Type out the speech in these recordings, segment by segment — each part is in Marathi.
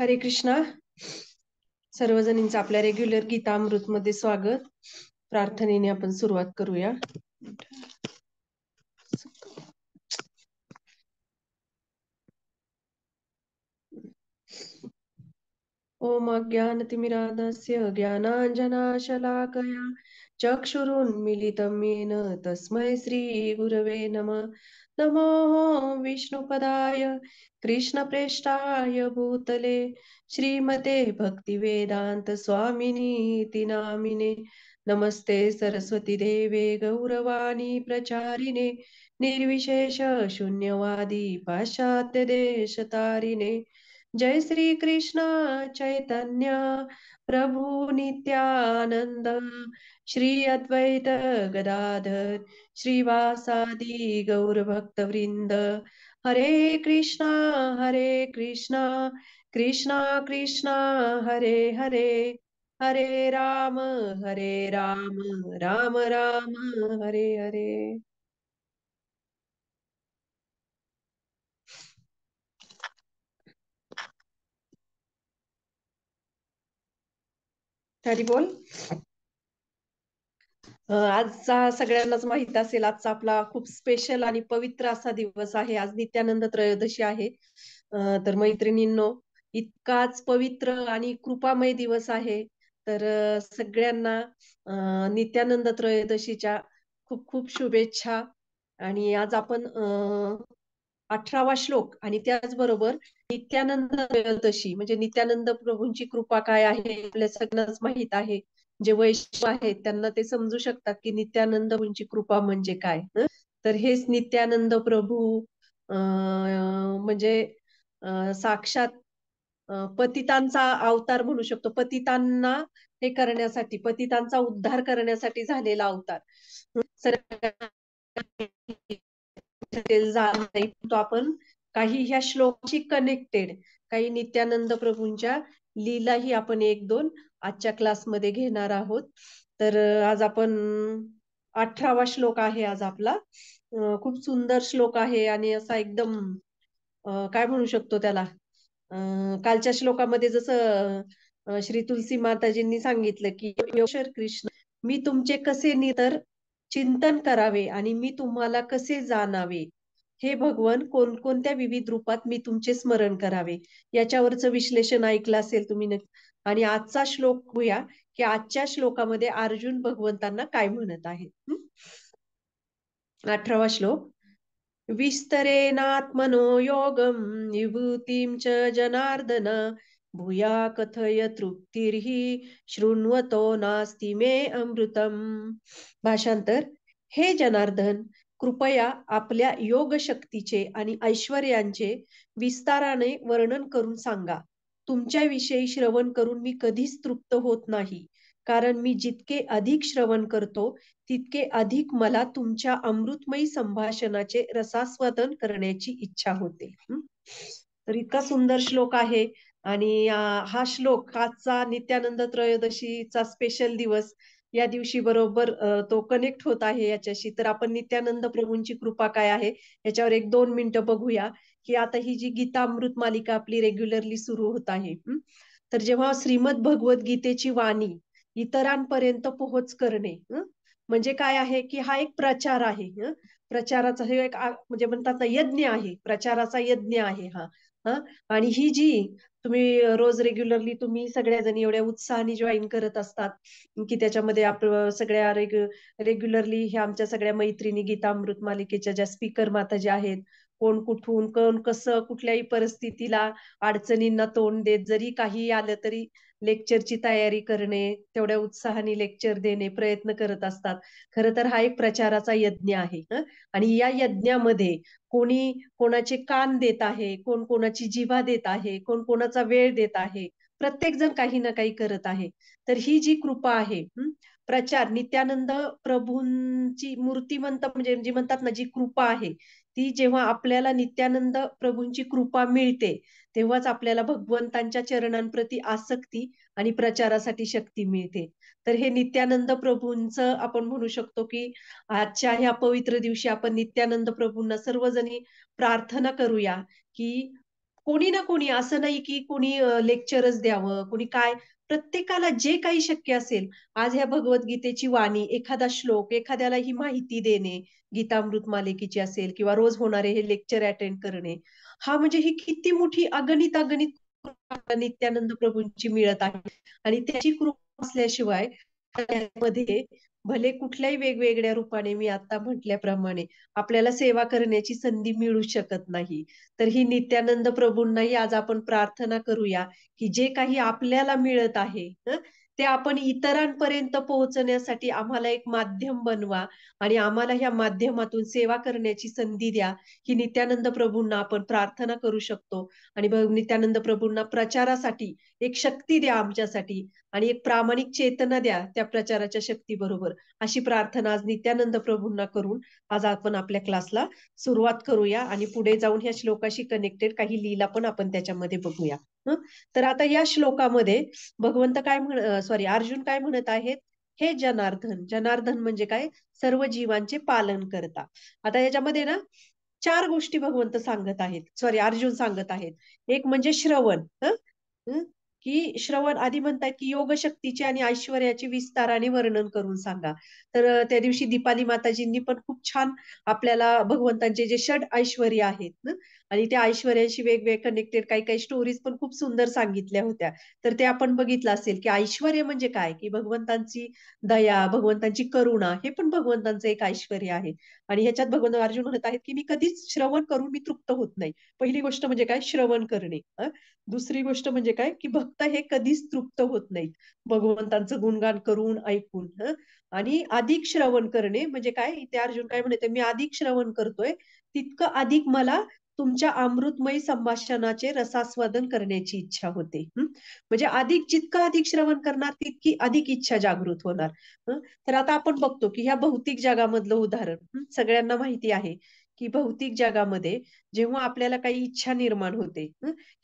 हरे कृष्णा सर्वजणींचं आपल्या रेग्युलर गीता अमृत मध्ये स्वागत प्रार्थनेने आपण सुरुवात करूया ओम अज्ञानतिमिरादस्य ज्ञानांजनाशलाकया चक्षुरुन्मिलितं तस्मै तस्मै श्रीगुरवे नम नमो विष्णुपदाय कृष्णप्रेष्ठाय भूतले श्रीमते स्वामिनीति नामिने नमस्ते सरस्वतीदेवे गौरवाणी प्रचारिणे निर्विशेष शून्यवादी तारिणे जय श्री कृष्ण चैतन्य प्रभु नित्यानंद श्री अद्वैत गदाधर भक्त वृंद हरे कृष्णा हरे कृष्णा कृष्णा कृष्णा हरे हरे हरे राम हरे राम राम राम हरे हरे तरी बोल आजचा सगळ्यांनाच माहित असेल आजचा आपला खूप स्पेशल आणि पवित्र असा दिवस आहे आज नित्यानंद त्रयोदशी आहे तर मैत्रिणींनो इतकाच पवित्र आणि कृपामय दिवस आहे तर सगळ्यांना नित्यानंद त्रयोदशीच्या खूप खूप शुभेच्छा आणि आज आपण अठरावा श्लोक आणि त्याचबरोबर नित्यानंद तशी म्हणजे नित्यानंद प्रभूंची कृपा काय आहे आपल्या सगळ्यांनाच माहित आहे जे वैष्णव आहेत त्यांना ते समजू शकतात की नित्यानंद प्रभूंची कृपा म्हणजे काय तर हेच नित्यानंद प्रभू म्हणजे साक्षात पतितांचा अवतार म्हणू शकतो पतितांना हे करण्यासाठी पतितांचा उद्धार करण्यासाठी झालेला अवतार आपण काही ह्या श्लोकशी कनेक्टेड काही नित्यानंद प्रभूंच्या लीलाही आपण एक दोन आजच्या क्लासमध्ये घेणार आहोत तर आज आपण अठरावा श्लोक आहे आज आपला खूप सुंदर श्लोक आहे आणि असा एकदम काय म्हणू शकतो त्याला कालच्या श्लोकामध्ये जसं श्री तुलसी माताजींनी सांगितलं की कृष्ण मी तुमचे कसे नितर चिंतन करावे आणि मी तुम्हाला कसे जाणावे हे भगवान कोणकोणत्या विविध रूपात मी तुमचे स्मरण करावे याच्यावरच विश्लेषण ऐकलं असेल तुम्ही आणि आजचा श्लोक होऊया की आजच्या श्लोकामध्ये अर्जुन भगवंतांना काय म्हणत आहे अठरावा श्लोक विस्तरेनात्मनो योगम विभूतीं च जनार्दन भूया कथय तृप्तीर्ही शृण्वतो नास्ति मे अमृतम भाषांतर हे जनार्दन कृपया आपल्या योग शक्तीचे आणि ऐश्वर्यांचे विस्ताराने वर्णन करून सांगा तुमच्याविषयी श्रवण करून मी कधीच तृप्त होत नाही कारण मी जितके अधिक श्रवण करतो तितके अधिक मला तुमच्या अमृतमयी संभाषणाचे रसास्वादन करण्याची इच्छा होते तर इतका सुंदर श्लोक आहे आणि हा श्लोक आजचा नित्यानंद त्रयोदशीचा स्पेशल दिवस या दिवशी बरोबर तो कनेक्ट होत आहे याच्याशी तर आपण नित्यानंद प्रभूंची कृपा काय आहे याच्यावर एक दोन मिनिट बघूया की आता ही जी गीता अमृत मालिका आपली रेग्युलरली सुरू होत आहे तर जेव्हा श्रीमद भगवत गीतेची वाणी इतरांपर्यंत पोहोच करणे म्हणजे काय आहे की हा एक प्रचार आहे प्रचाराचा हे एक म्हणजे म्हणतात ना यज्ञ आहे प्रचाराचा यज्ञ आहे हा हा आणि ही जी तुम्ही रोज रेग्युलरली तुम्ही सगळ्या जणी एवढ्या उत्साहाने जॉईन करत असतात की त्याच्यामध्ये आप सगळ्या रेग्युलरली ह्या आमच्या सगळ्या मैत्रिणी अमृत मालिकेच्या ज्या स्पीकर माता ज्या आहेत कोण कुठून कोण कसं कुठल्याही परिस्थितीला अडचणींना तोंड देत जरी काही आलं तरी लेक्चरची तयारी करणे तेवढ्या उत्साहाने लेक्चर देणे प्रयत्न करत असतात खरं तर हा एक प्रचाराचा यज्ञ आहे आणि या यज्ञामध्ये कोणी कोणाचे कान देत आहे कोण कोणाची जीवा देत आहे कोण कोणाचा वेळ देत आहे प्रत्येक जण काही ना काही करत आहे तर ही जी कृपा आहे प्रचार नित्यानंद प्रभूंची मूर्तिमंत म्हणजे जी म्हणतात ना जी कृपा आहे ती जेव्हा आपल्याला नित्यानंद प्रभूंची कृपा मिळते तेव्हाच आपल्याला भगवंतांच्या चरणांप्रती आसक्ती आणि प्रचारासाठी शक्ती मिळते तर हे नित्यानंद प्रभूंच आपण म्हणू शकतो की आजच्या ह्या पवित्र दिवशी आपण नित्यानंद प्रभूंना सर्वजणी प्रार्थना करूया की कोणी ना कोणी असं नाही की कोणी लेक्चरच द्यावं कोणी काय प्रत्येकाला जे काही शक्य असेल आज ह्या भगवद्गीतेची वाणी एखादा श्लोक एखाद्याला ही माहिती देणे गीतामृत मालिकेची असेल किंवा रोज होणारे हे लेक्चर अटेंड करणे हा म्हणजे ही किती मोठी अगणित अगणित नित्यानंद प्रभूंची मिळत आहे आणि त्याची कृपा असल्याशिवाय त्यामध्ये भले कुठल्याही वेगवेगळ्या रूपाने मी आता म्हटल्याप्रमाणे आपल्याला सेवा करण्याची संधी मिळू शकत नाही तर ही नित्यानंद प्रभूंनाही आज आपण प्रार्थना करूया की जे काही आपल्याला मिळत आहे ते आपण इतरांपर्यंत पोहोचण्यासाठी आम्हाला एक माध्यम बनवा आणि आम्हाला ह्या माध्यमातून सेवा करण्याची संधी द्या ही नित्यानंद प्रभूंना आपण प्रार्थना करू शकतो आणि नित्यानंद प्रभूंना प्रचारासाठी एक शक्ती द्या आमच्यासाठी आणि एक प्रामाणिक चेतना द्या त्या प्रचाराच्या शक्ती बरोबर अशी प्रार्थना आज नित्यानंद प्रभूंना करून आज आपण आपल्या क्लासला सुरुवात करूया आणि पुढे जाऊन ह्या श्लोकाशी कनेक्टेड काही लीला पण आपण त्याच्यामध्ये बघूया तर आता या श्लोकामध्ये भगवंत काय म्हण सॉरी अर्जुन काय म्हणत आहेत हे जनार्दन जनार्दन म्हणजे काय सर्व जीवांचे पालन करता आता याच्यामध्ये ना चार गोष्टी भगवंत सांगत आहेत सॉरी अर्जुन सांगत आहेत एक म्हणजे श्रवण की श्रवण आधी म्हणतात की योग शक्तीचे आणि ऐश्वर्याचे विस्ताराने वर्णन करून सांगा तर त्या दिवशी दीपाली माताजींनी पण खूप छान आपल्याला भगवंतांचे जे षड ऐश्वर्य आहेत ना आणि त्या ऐश्वर्याशी वेगवेगळे कनेक्टेड काही काही स्टोरीज पण खूप सुंदर सांगितल्या होत्या तर ते आपण बघितलं असेल की ऐश्वर्य म्हणजे काय की भगवंतांची दया भगवंतांची करुणा हे पण भगवंतांचं एक ऐश्वर आहे आणि ह्याच्यात भगवंत अर्जुन म्हणत आहेत की मी कधीच श्रवण करून मी तृप्त होत नाही पहिली गोष्ट म्हणजे काय श्रवण करणे दुसरी गोष्ट म्हणजे काय की भक्त हे कधीच तृप्त होत नाहीत भगवंतांचं गुणगान करून ऐकून आणि अधिक श्रवण करणे म्हणजे काय इथे अर्जुन काय म्हणते मी अधिक श्रवण करतोय तितकं अधिक मला तुमच्या अमृतमय संभाषणाचे रसास्वादन करण्याची इच्छा होते म्हणजे अधिक जितकं अधिक श्रवण करणार तितकी अधिक इच्छा जागृत होणार तर आता आपण बघतो की ह्या भौतिक जगामधलं उदाहरण सगळ्यांना माहिती आहे की भौतिक जगामध्ये जेव्हा आपल्याला काही इच्छा निर्माण होते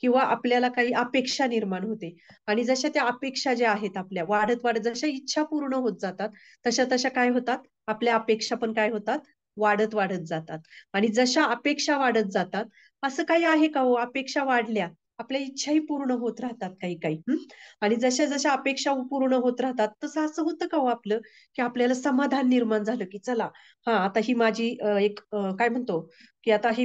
किंवा आपल्याला काही अपेक्षा निर्माण होते आणि जशा त्या अपेक्षा ज्या आहेत आपल्या वाढत वाढत जशा इच्छा पूर्ण होत जातात तशा तशा काय होतात आपल्या अपेक्षा पण काय होतात वाढत वाढत जातात आणि जशा अपेक्षा वाढत जातात असं काही आहे का हो अपेक्षा वाढल्या आपल्या इच्छाही पूर्ण होत राहतात काही काही आणि जशा जशा अपेक्षा पूर्ण होत राहतात तसं असं होतं का हो आपलं की आपल्याला समाधान निर्माण झालं की चला हा आता ही माझी एक काय म्हणतो की आता ही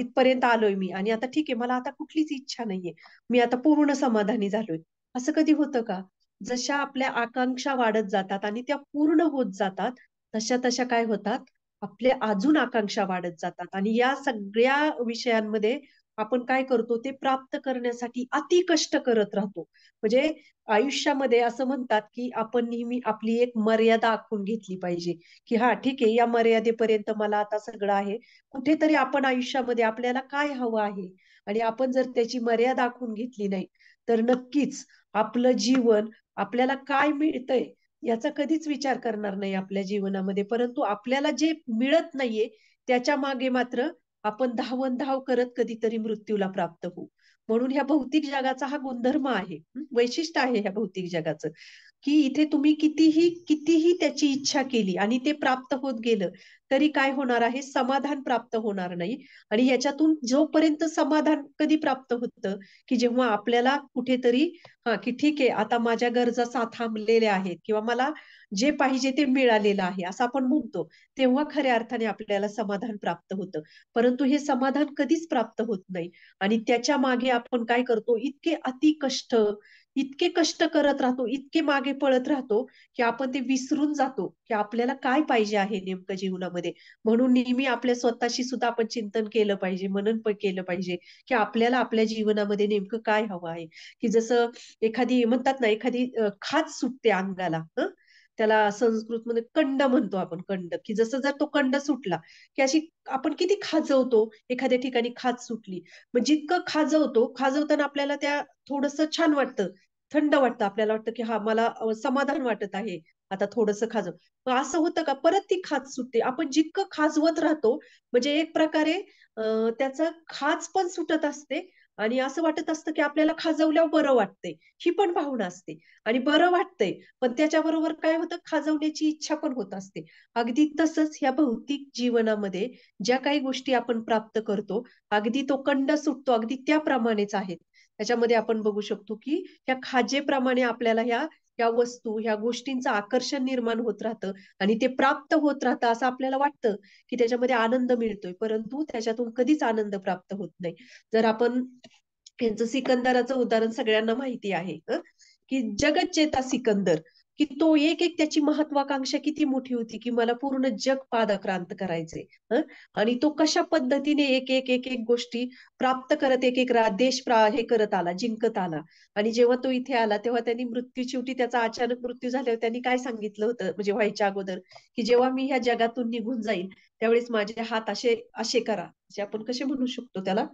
इथपर्यंत आलोय मी आणि आता ठीक आहे मला आता कुठलीच इच्छा नाहीये मी आता पूर्ण समाधानी झालोय असं कधी होतं का जशा आपल्या आकांक्षा वाढत जातात आणि त्या पूर्ण होत जातात तशा तशा काय होतात आपल्या अजून आकांक्षा वाढत जातात आणि या सगळ्या विषयांमध्ये आपण काय करतो ते प्राप्त करण्यासाठी अति कष्ट करत राहतो म्हणजे आयुष्यामध्ये असं म्हणतात की आपण नेहमी आपली एक मर्यादा आखून घेतली पाहिजे की हा ठीक आहे या मर्यादेपर्यंत मला आता सगळं आहे कुठेतरी आपण आयुष्यामध्ये आपल्याला काय हवं आहे आणि आपण जर त्याची मर्यादा आखून घेतली नाही तर नक्कीच आपलं जीवन आपल्याला काय मिळतंय याचा कधीच विचार करणार नाही आपल्या जीवनामध्ये परंतु आपल्याला जे मिळत नाहीये त्याच्या मागे मात्र आपण धावन धाव करत कधीतरी मृत्यूला प्राप्त होऊ म्हणून या भौतिक जगाचा हा गुणधर्म आहे वैशिष्ट्य आहे ह्या भौतिक जगाचं की इथे तुम्ही कितीही कितीही त्याची इच्छा केली आणि ते प्राप्त होत गेलं तरी काय होणार आहे समाधान प्राप्त होणार नाही आणि याच्यातून जोपर्यंत समाधान कधी प्राप्त होतं की जेव्हा आपल्याला कुठेतरी हा की ठीक आहे आता माझ्या गरजा थांबलेल्या आहेत किंवा मला जे पाहिजे ते मिळालेलं आहे असं आपण म्हणतो तेव्हा खऱ्या अर्थाने आपल्याला समाधान प्राप्त होतं परंतु हे समाधान कधीच प्राप्त होत नाही आणि त्याच्या मागे आपण काय करतो इतके अति कष्ट इतके कष्ट करत राहतो इतके मागे पळत राहतो की आपण ते विसरून जातो की आपल्याला काय पाहिजे आहे नेमकं जीवनामध्ये म्हणून नेहमी आपल्या स्वतःशी सुद्धा आपण चिंतन केलं पाहिजे मनन पण केलं पाहिजे की आपल्याला आपल्या जीवनामध्ये नेमकं काय हवं आहे की जसं एखादी म्हणतात ना एखादी खाच सुटते अंगाला त्याला संस्कृतमध्ये कंड म्हणतो आपण कंड की जसं जर तो कंड सुटला की अशी आपण किती खाजवतो एखाद्या ठिकाणी खाज सुटली मग जितकं खाजवतो खाजवताना आपल्याला त्या थोडस छान वाटतं थंड वाटतं आपल्याला वाटतं की हा मला समाधान वाटत आहे आता थोडस खाजव असं होतं का परत ती खाज सुटते आपण जितकं खाजवत राहतो म्हणजे एक प्रकारे त्याचा खाज पण सुटत असते आणि असं वाटत असतं की आपल्याला खाजवल्यावर बरं वाटतंय ही पण भावना असते आणि बरं वाटतंय पण त्याच्याबरोबर काय होतं खाजवण्याची इच्छा पण होत असते अगदी तसंच ह्या भौतिक जीवनामध्ये ज्या काही गोष्टी आपण प्राप्त करतो अगदी तो कंड सुटतो अगदी त्याप्रमाणेच आहेत त्याच्यामध्ये आपण बघू शकतो की ह्या खाजेप्रमाणे आपल्याला ह्या या वस्तू ह्या गोष्टींचं आकर्षण निर्माण होत राहतं आणि ते प्राप्त होत राहतं असं आपल्याला वाटतं की त्याच्यामध्ये आनंद मिळतोय परंतु त्याच्यातून कधीच आनंद प्राप्त होत नाही जर आपण यांचं सिकंदराचं उदाहरण सगळ्यांना माहिती आहे की चेता सिकंदर की तो एक एक त्याची महत्वाकांक्षा किती मोठी होती की मला पूर्ण जग पादक्रांत करायचे आणि तो कशा पद्धतीने एक एक एक एक गोष्टी प्राप्त करत एक एक देश प्रा हे करत आला जिंकत आला आणि जेव्हा तो इथे आला तेव्हा त्यांनी मृत्यू शेवटी त्याचा अचानक मृत्यू झाल्यावर त्यांनी काय सांगितलं होतं म्हणजे व्हायच्या अगोदर की जेव्हा मी ह्या जगातून निघून जाईल त्यावेळेस माझे हात असे असे करा जे आपण कसे म्हणू शकतो त्याला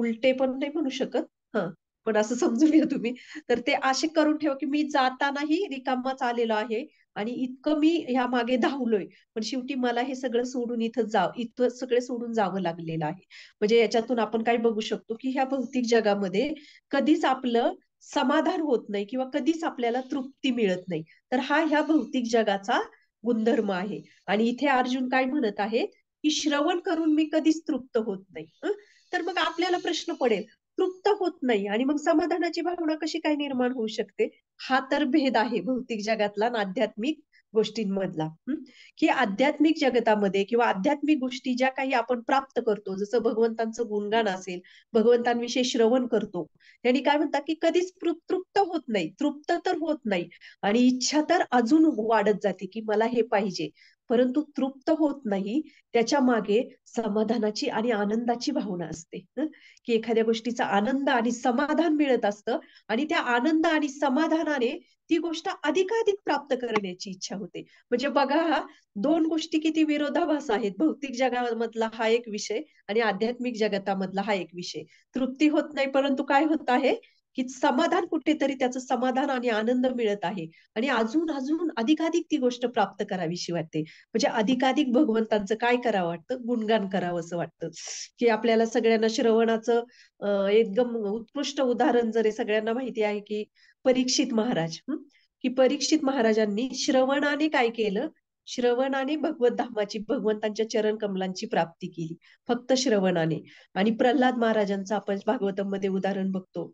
उलटे पण नाही म्हणू शकत हा पण असं समजून घ्या तुम्ही तर ते असे करून ठेवा की मी जातानाही रिकामाच आलेलो आहे आणि इतकं मी ह्या मागे धावलोय पण शेवटी मला हे सगळं सोडून इथं जाव इथं सगळे सोडून जावं लागलेलं आहे म्हणजे याच्यातून आपण काय बघू शकतो की ह्या भौतिक जगामध्ये कधीच आपलं समाधान होत नाही किंवा कधीच आपल्याला तृप्ती मिळत नाही तर हा ह्या भौतिक जगाचा गुणधर्म आहे आणि इथे अर्जुन काय म्हणत आहे की श्रवण करून मी कधीच तृप्त होत नाही तर मग आपल्याला प्रश्न पडेल तृप्त होत नाही आणि मग समाधानाची भावना कशी काय निर्माण होऊ शकते हा तर भेद आहे भौतिक जगातला आणि आध्यात्मिक गोष्टींमधला की आध्यात्मिक जगतामध्ये किंवा आध्यात्मिक गोष्टी ज्या काही आपण प्राप्त करतो जसं भगवंतांचं गुणगान असेल भगवंतांविषयी श्रवण करतो त्यांनी काय म्हणतात की कधीच तृप्त होत नाही तृप्त तर होत नाही आणि इच्छा तर अजून वाढत जाते की मला हे पाहिजे परंतु तृप्त होत नाही त्याच्या मागे समाधानाची आणि आनंदाची भावना असते की एखाद्या गोष्टीचा आनंद आणि समाधान मिळत असतं आणि त्या आनंद आणि समाधानाने ती गोष्ट अधिकाधिक प्राप्त करण्याची इच्छा होते म्हणजे बघा दोन गोष्टी किती विरोधाभास आहेत भौतिक जगामधला हा एक विषय आणि आध्यात्मिक जगतामधला हा एक विषय तृप्ती होत नाही परंतु काय होत आहे की समाधान कुठेतरी त्याचं समाधान आणि आनंद मिळत आहे आणि अजून अजून अधिकाधिक ती गोष्ट प्राप्त करावीशी वाटते म्हणजे अधिकाधिक भगवंतांचं काय करावं वाटतं गुणगान करावं असं वाटतं की आपल्याला सगळ्यांना श्रवणाचं एकदम उत्कृष्ट उदाहरण जरी सगळ्यांना माहिती आहे की परीक्षित महाराज की परीक्षित महाराजांनी श्रवणाने काय केलं श्रवणाने भगवत धामाची भगवंतांच्या चरण कमलांची प्राप्ती केली फक्त श्रवणाने आणि प्रल्हाद महाराजांचं आपण मध्ये उदाहरण बघतो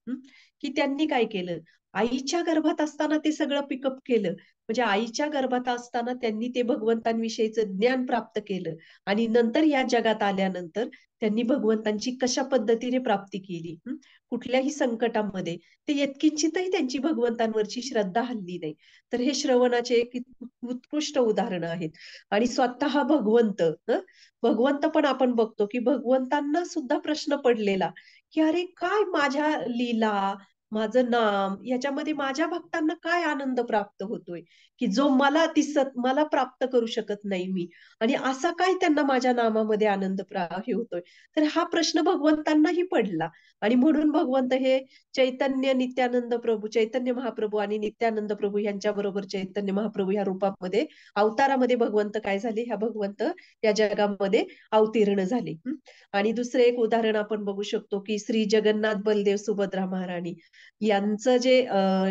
की त्यांनी काय केलं आईच्या गर्भात असताना ते सगळं पिकअप केलं म्हणजे आईच्या गर्भात असताना त्यांनी ते भगवंतांविषयीचं ज्ञान प्राप्त केलं आणि नंतर या जगात आल्यानंतर त्यांनी भगवंतांची कशा पद्धतीने प्राप्ती केली कुठल्याही संकटामध्ये ते येतकिंचितही त्यांची भगवंतांवरची श्रद्धा हल्ली नाही तर हे श्रवणाचे एक उत्कृष्ट उदाहरण आहेत आणि स्वतः भगवंत भगवंत पण आपण बघतो की भगवंतांना सुद्धा प्रश्न पडलेला की अरे काय माझ्या लीला माझं नाम याच्यामध्ये माझ्या भक्तांना काय आनंद प्राप्त होतोय की जो मला दिसत मला प्राप्त करू शकत नाही मी आणि असा काय त्यांना माझ्या नामामध्ये आनंद हे होतोय तर हा प्रश्न भगवंतांनाही पडला आणि म्हणून भगवंत हे चैतन्य नित्यानंद प्रभू चैतन्य महाप्रभू आणि नित्यानंद प्रभू यांच्या बरोबर चैतन्य महाप्रभू या रूपामध्ये अवतारामध्ये भगवंत काय झाले ह्या भगवंत या जगामध्ये अवतीर्ण झाले आणि दुसरे एक उदाहरण आपण बघू शकतो की श्री जगन्नाथ बलदेव सुभद्रा महाराणी यांचं जे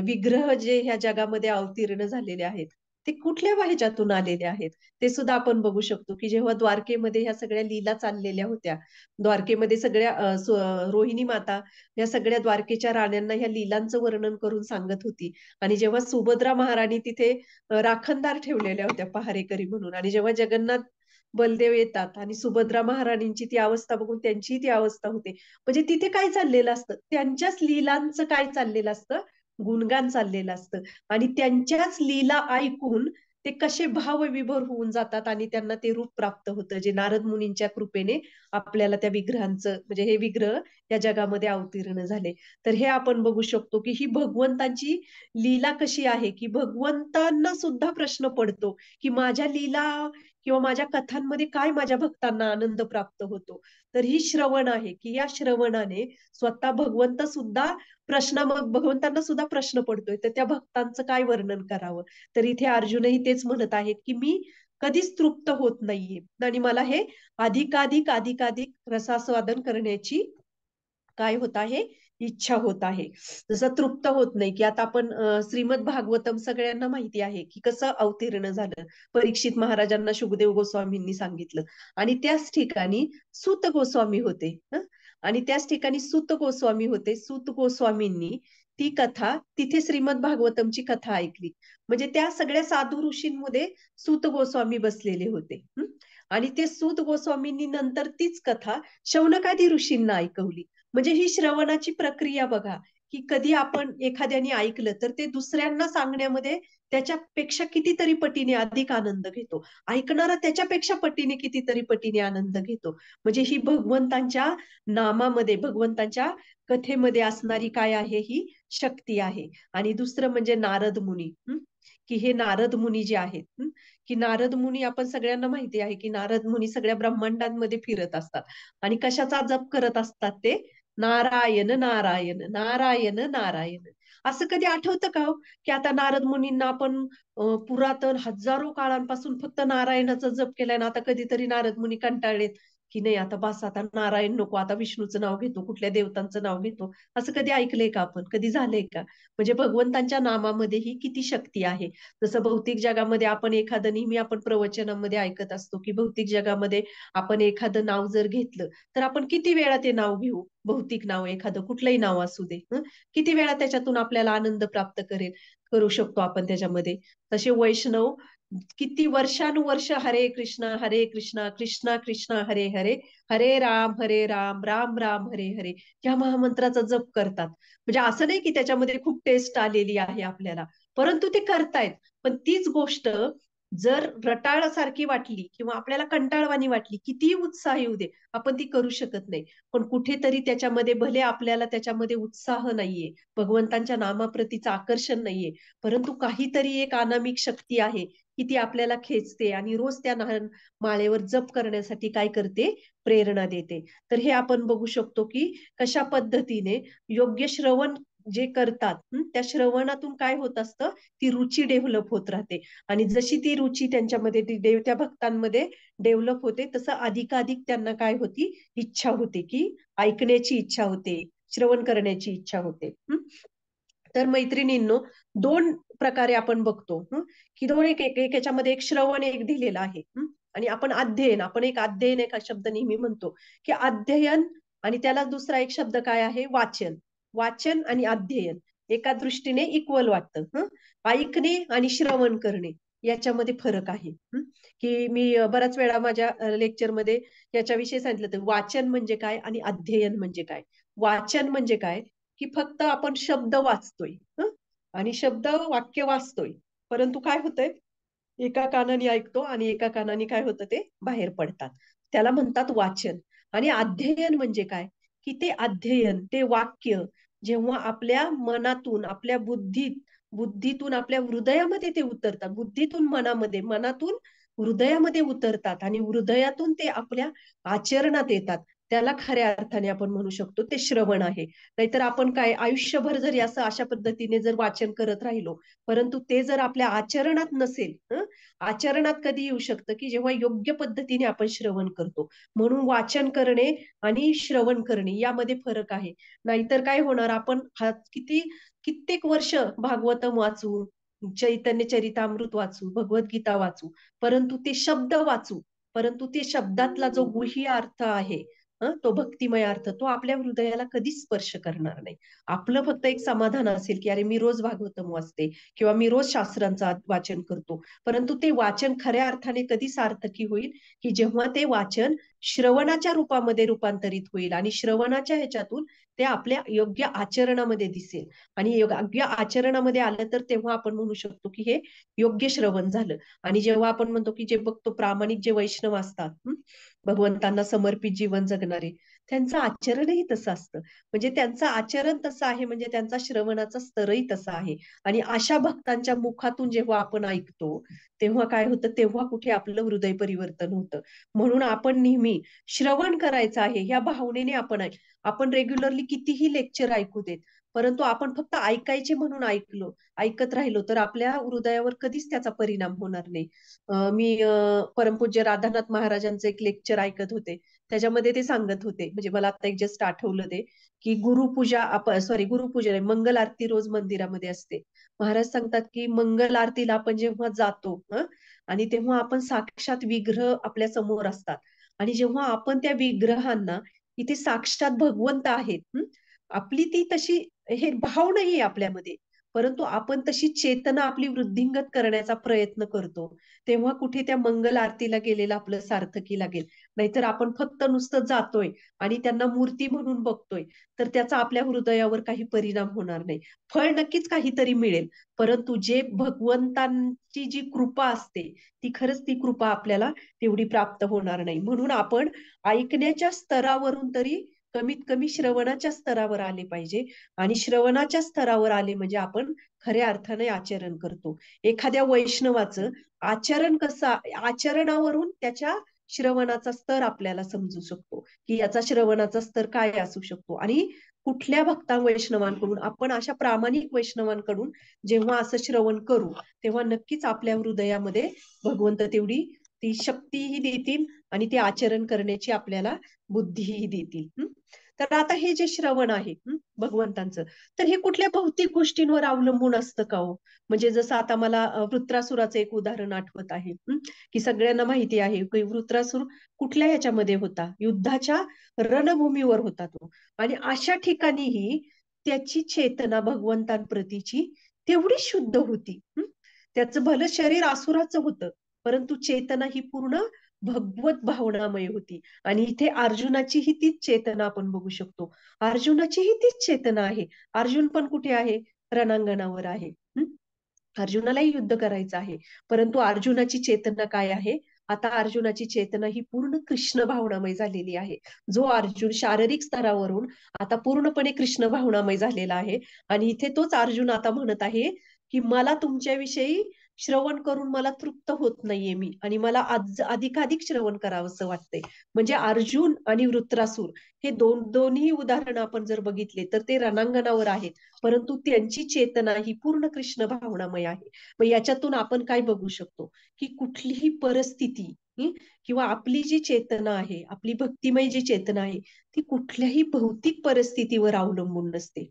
विग्रह जे ह्या जगामध्ये अवतीर्ण झालेले आहेत ते कुठल्या ह्याच्यातून आलेले आहेत ते सुद्धा आपण बघू शकतो की जेव्हा द्वारकेमध्ये ह्या सगळ्या लीला चाललेल्या होत्या द्वारकेमध्ये सगळ्या रोहिणी माता या सगळ्या द्वारकेच्या राण्यांना ह्या लीलांचं वर्णन करून सांगत होती आणि जेव्हा सुभद्रा महाराणी तिथे राखणदार ठेवलेल्या होत्या पहारेकरी म्हणून आणि जेव्हा जगन्नाथ बलदेव येतात आणि सुभद्रा महाराणींची ती अवस्था बघून त्यांचीही ती अवस्था होते म्हणजे तिथे काय चाललेलं असतं त्यांच्याच लिलांचं काय चाललेलं असतं गुणगान चाललेलं असतं आणि त्यांच्याच लीला ऐकून ते कसे भाव विभोर होऊन जातात आणि त्यांना ते रूप प्राप्त होतं जे नारद मुनींच्या कृपेने आपल्याला त्या विग्रहांचं म्हणजे हे विग्रह या जगामध्ये अवतीर्ण झाले तर हे आपण बघू शकतो की ही भगवंतांची लीला कशी आहे की भगवंतांना सुद्धा प्रश्न पडतो की माझ्या लीला किंवा माझ्या कथांमध्ये काय माझ्या भक्तांना आनंद प्राप्त होतो तर ही श्रवण आहे की या श्रवणाने स्वतः भगवंत सुद्धा प्रश्न भगवंतांना सुद्धा प्रश्न पडतोय तर त्या भक्तांचं काय वर्णन करावं तर इथे अर्जुनही तेच म्हणत आहेत की मी कधीच तृप्त होत नाहीये आणि मला हे अधिकाधिक अधिकाधिक रसास्वादन करण्याची काय होत आहे इच्छा होत आहे जसं तृप्त होत नाही की आता आपण श्रीमद भागवतम सगळ्यांना माहिती आहे की कसं अवतीर्ण झालं परीक्षित महाराजांना शुभदेव गोस्वामींनी सांगितलं आणि त्याच ठिकाणी सुत गोस्वामी होते आणि त्याच ठिकाणी सुत गोस्वामी होते सुत गोस्वामींनी ती कथा तिथे श्रीमद भागवतमची कथा ऐकली म्हणजे त्या सगळ्या साधू ऋषींमध्ये सुत गोस्वामी बसलेले होते आणि ते सुत गोस्वामींनी नंतर तीच कथा शौनकादी ऋषींना ऐकवली म्हणजे ही श्रवणाची प्रक्रिया बघा की कधी आपण एखाद्याने ऐकलं तर ते दुसऱ्यांना सांगण्यामध्ये त्याच्यापेक्षा कितीतरी पटीने अधिक आनंद घेतो ऐकणारा त्याच्यापेक्षा पटीने कितीतरी पटीने आनंद घेतो म्हणजे ही भगवंतांच्या नामामध्ये भगवंतांच्या कथेमध्ये असणारी काय आहे ही शक्ती आहे आणि दुसरं म्हणजे नारद मुनी की हे नारद मुनी जे आहेत की नारद मुनी आपण सगळ्यांना माहिती आहे की नारद मुनी सगळ्या ब्रह्मांडांमध्ये फिरत असतात आणि कशाचा जप करत असतात ते नारायण नारायण नारायण नारायण असं कधी आठवतं का हो? की आता नारद मुनींना आपण पुरातन हजारो काळांपासून फक्त नारायणाचा जप केलाय ना आता कधीतरी नारद मुनी कंटाळलेत की नाही आता बस आता नारायण नको आता विष्णूचं नाव घेतो कुठल्या देवतांचं नाव घेतो असं कधी ऐकलंय का आपण कधी झालंय का म्हणजे भगवंतांच्या नामामध्ये ही किती शक्ती आहे जसं भौतिक जगामध्ये आपण एखादं नेहमी आपण प्रवचनामध्ये ऐकत असतो की भौतिक जगामध्ये आपण एखादं नाव जर घेतलं तर आपण किती वेळा ते नाव घेऊ भौतिक नाव एखादं कुठलंही नाव असू दे किती वेळा त्याच्यातून आपल्याला आनंद प्राप्त करेल करू शकतो आपण त्याच्यामध्ये तसे वैष्णव किती वर्षानुवर्ष हरे कृष्णा हरे कृष्णा कृष्णा कृष्णा हरे हरे हरे राम हरे राम राम राम हरे हरे या महामंत्राचा जप करतात म्हणजे असं नाही की त्याच्यामध्ये खूप टेस्ट आलेली आहे आपल्याला परंतु ते करतायत पण तीच गोष्ट जर रटाळासारखी वाटली किंवा आपल्याला कंटाळवाणी वाटली कितीही उत्साह येऊ दे आपण ती करू शकत नाही पण कुठेतरी त्याच्यामध्ये भले आपल्याला त्याच्यामध्ये उत्साह नाहीये भगवंतांच्या नामाप्रतीचं आकर्षण नाहीये परंतु काहीतरी एक अनामिक शक्ती आहे की ती आपल्याला खेचते आणि रोज त्या माळेवर जप करण्यासाठी काय करते प्रेरणा देते तर हे आपण बघू शकतो की कशा पद्धतीने योग्य श्रवण जे करतात त्या श्रवणातून काय होत असतं ती रुची डेव्हलप होत राहते आणि जशी ती रुची त्यांच्यामध्ये त्या भक्तांमध्ये डेव्हलप होते तसं अधिकाधिक त्यांना काय होती इच्छा होते की ऐकण्याची इच्छा होते श्रवण करण्याची इच्छा होते तर मैत्रिणींनो दोन प्रकारे आपण बघतो की दोन एक एक याच्यामध्ये एक श्रवण एक दिलेला आहे आणि आपण अध्ययन आपण एक अध्ययन एक शब्द नेहमी म्हणतो की अध्ययन आणि त्याला दुसरा एक शब्द काय आहे वाचन वाचन आणि अध्ययन एका दृष्टीने इक्वल वाटतं ऐकणे आणि श्रवण करणे याच्यामध्ये फरक आहे की मी बऱ्याच वेळा माझ्या लेक्चरमध्ये याच्याविषयी सांगितलं तर वाचन म्हणजे काय आणि अध्ययन म्हणजे काय वाचन म्हणजे काय की फक्त आपण शब्द वाचतोय आणि शब्द वाक्य वाचतोय परंतु काय होतंय एका कानाने ऐकतो आणि एका कानाने काय होतं ते बाहेर पडतात त्याला म्हणतात वाचन आणि अध्ययन म्हणजे काय की ते अध्ययन ते वाक्य जेव्हा आपल्या मनातून आपल्या बुद्धीत बुद्धीतून आपल्या हृदयामध्ये ते उतरतात बुद्धीतून मनामध्ये मनातून हृदयामध्ये उतरतात आणि हृदयातून ते आपल्या आचरणात येतात त्याला खऱ्या अर्थाने आपण म्हणू शकतो ते श्रवण आहे नाहीतर आपण काय आयुष्यभर जरी असं अशा पद्धतीने जर वाचन करत राहिलो परंतु ते जर आपल्या आचरणात नसेल आचरणात कधी येऊ शकतं की जेव्हा योग्य पद्धतीने आपण श्रवण करतो म्हणून वाचन करणे आणि श्रवण करणे यामध्ये फरक आहे नाहीतर काय होणार आपण हा किती कित्येक वर्ष भागवतम वाचू चैतन्य चरितामृत वाचू भगवद्गीता वाचू परंतु ते शब्द वाचू परंतु ते शब्दातला जो गुही अर्थ आहे तो भक्तिमय अर्थ तो आपल्या हृदयाला कधीच स्पर्श करणार नाही आपलं फक्त एक समाधान असेल की अरे मी रोज भागवतम वाचते किंवा मी रोज शास्त्रांचा वाचन करतो परंतु ते वाचन खऱ्या अर्थाने कधी सार्थकी होईल की जेव्हा ते वाचन श्रवणाच्या रूपामध्ये रूपांतरित होईल आणि श्रवणाच्या ह्याच्यातून ते आपल्या योग्य आचरणामध्ये दिसेल आणि योग्य आचरणामध्ये आलं तर तेव्हा आपण म्हणू शकतो की हे योग्य श्रवण झालं आणि जेव्हा आपण म्हणतो की जे बघतो प्रामाणिक जे वैष्णव असतात भगवंतांना समर्पित जीवन जगणारे त्यांचं आचरणही तसं असतं म्हणजे त्यांचं आचरण तसं आहे म्हणजे त्यांचा श्रवणाचा स्तरही तसा आहे आणि अशा भक्तांच्या मुखातून जेव्हा आपण ऐकतो तेव्हा काय होतं तेव्हा कुठे आपलं हृदय परिवर्तन होतं म्हणून आपण नेहमी श्रवण करायचं आहे ह्या भावनेने आपण आपण रेग्युलरली कितीही लेक्चर ऐकू देत परंतु आपण फक्त ऐकायचे म्हणून ऐकलो ऐकत राहिलो तर आपल्या हृदयावर कधीच त्याचा परिणाम होणार नाही मी परमपूज्य राधानाथ महाराजांचं एक लेक्चर ऐकत होते त्याच्यामध्ये ते सांगत होते म्हणजे मला आता एक जस्ट आठवलं ते की गुरुपूजा आपण सॉरी गुरुपूजा नाही मंगल आरती रोज मंदिरामध्ये असते महाराज सांगतात की मंगल आरतीला आपण जेव्हा जातो आणि तेव्हा आपण साक्षात विग्रह आपल्या समोर असतात आणि जेव्हा आपण त्या विग्रहांना इथे साक्षात भगवंत आहेत आपली ती तशी हे भाव नाही आपल्यामध्ये परंतु आपण तशी चेतना आपली वृद्धिंगत करण्याचा प्रयत्न करतो तेव्हा कुठे त्या मंगल आरतीला गेलेलं आपलं सार्थकी लागेल नाहीतर आपण फक्त नुसतं जातोय आणि त्यांना मूर्ती म्हणून बघतोय तर त्याचा आपल्या हृदयावर काही परिणाम होणार नाही फळ नक्कीच काहीतरी मिळेल परंतु जे भगवंतांची जी कृपा असते ती खरंच ती कृपा आपल्याला तेवढी प्राप्त होणार नाही म्हणून आपण ऐकण्याच्या स्तरावरून तरी कमीत कमी श्रवणाच्या स्तरावर आले पाहिजे आणि श्रवणाच्या स्तरावर आले म्हणजे आपण खऱ्या अर्थाने आचरण करतो एखाद्या वैष्णवाचं आचरण कसं आचरणावरून त्याच्या श्रवणाचा स्तर आपल्याला समजू शकतो की याचा श्रवणाचा स्तर काय असू शकतो आणि कुठल्या भक्ता वैष्णवांकडून आपण अशा प्रामाणिक वैष्णवांकडून जेव्हा असं श्रवण करू तेव्हा नक्कीच आपल्या हृदयामध्ये भगवंत तेवढी ती शक्तीही देतील आणि ते आचरण करण्याची आपल्याला बुद्धीही देतील तर आता हे जे श्रवण आहे भगवंतांचं तर हे कुठल्या भौतिक गोष्टींवर अवलंबून असतं का हो म्हणजे जसं आता मला वृत्रासुराचं एक उदाहरण आठवत आहे की सगळ्यांना माहिती आहे की वृत्रासूर कुठल्या ह्याच्यामध्ये होता युद्धाच्या रणभूमीवर होता तो आणि अशा ठिकाणीही त्याची चेतना भगवंतांप्रतीची तेवढी शुद्ध होती त्याचं भलं शरीर आसुराचं होतं परंतु चेतना ही पूर्ण भगवत भावनामय होती आणि इथे अर्जुनाची ही तीच चेतना आपण बघू शकतो अर्जुनाची ही तीच चेतना आहे अर्जुन पण कुठे आहे रणांगणावर आहे अर्जुनालाही युद्ध करायचं आहे परंतु अर्जुनाची चेतना काय आहे आता अर्जुनाची चेतना ही पूर्ण कृष्ण भावनामय झालेली आहे जो अर्जुन शारीरिक स्तरावरून आता पूर्णपणे कृष्ण भावनामय झालेला आहे आणि इथे तोच अर्जुन आता म्हणत आहे की मला तुमच्याविषयी श्रवण करून मला तृप्त होत नाहीये मी आणि मला अधिकाधिक श्रवण असं वाटतंय म्हणजे अर्जुन आणि वृत्रासूर हे दोन दोन्ही उदाहरण आपण जर बघितले तर ते रणांगणावर आहेत परंतु त्यांची चेतना ही पूर्ण कृष्ण भावनामय आहे मग याच्यातून आपण काय बघू शकतो की कुठलीही परिस्थिती किंवा आपली जी चेतना आहे आपली भक्तिमय जी चेतना आहे ती कुठल्याही भौतिक परिस्थितीवर अवलंबून नसते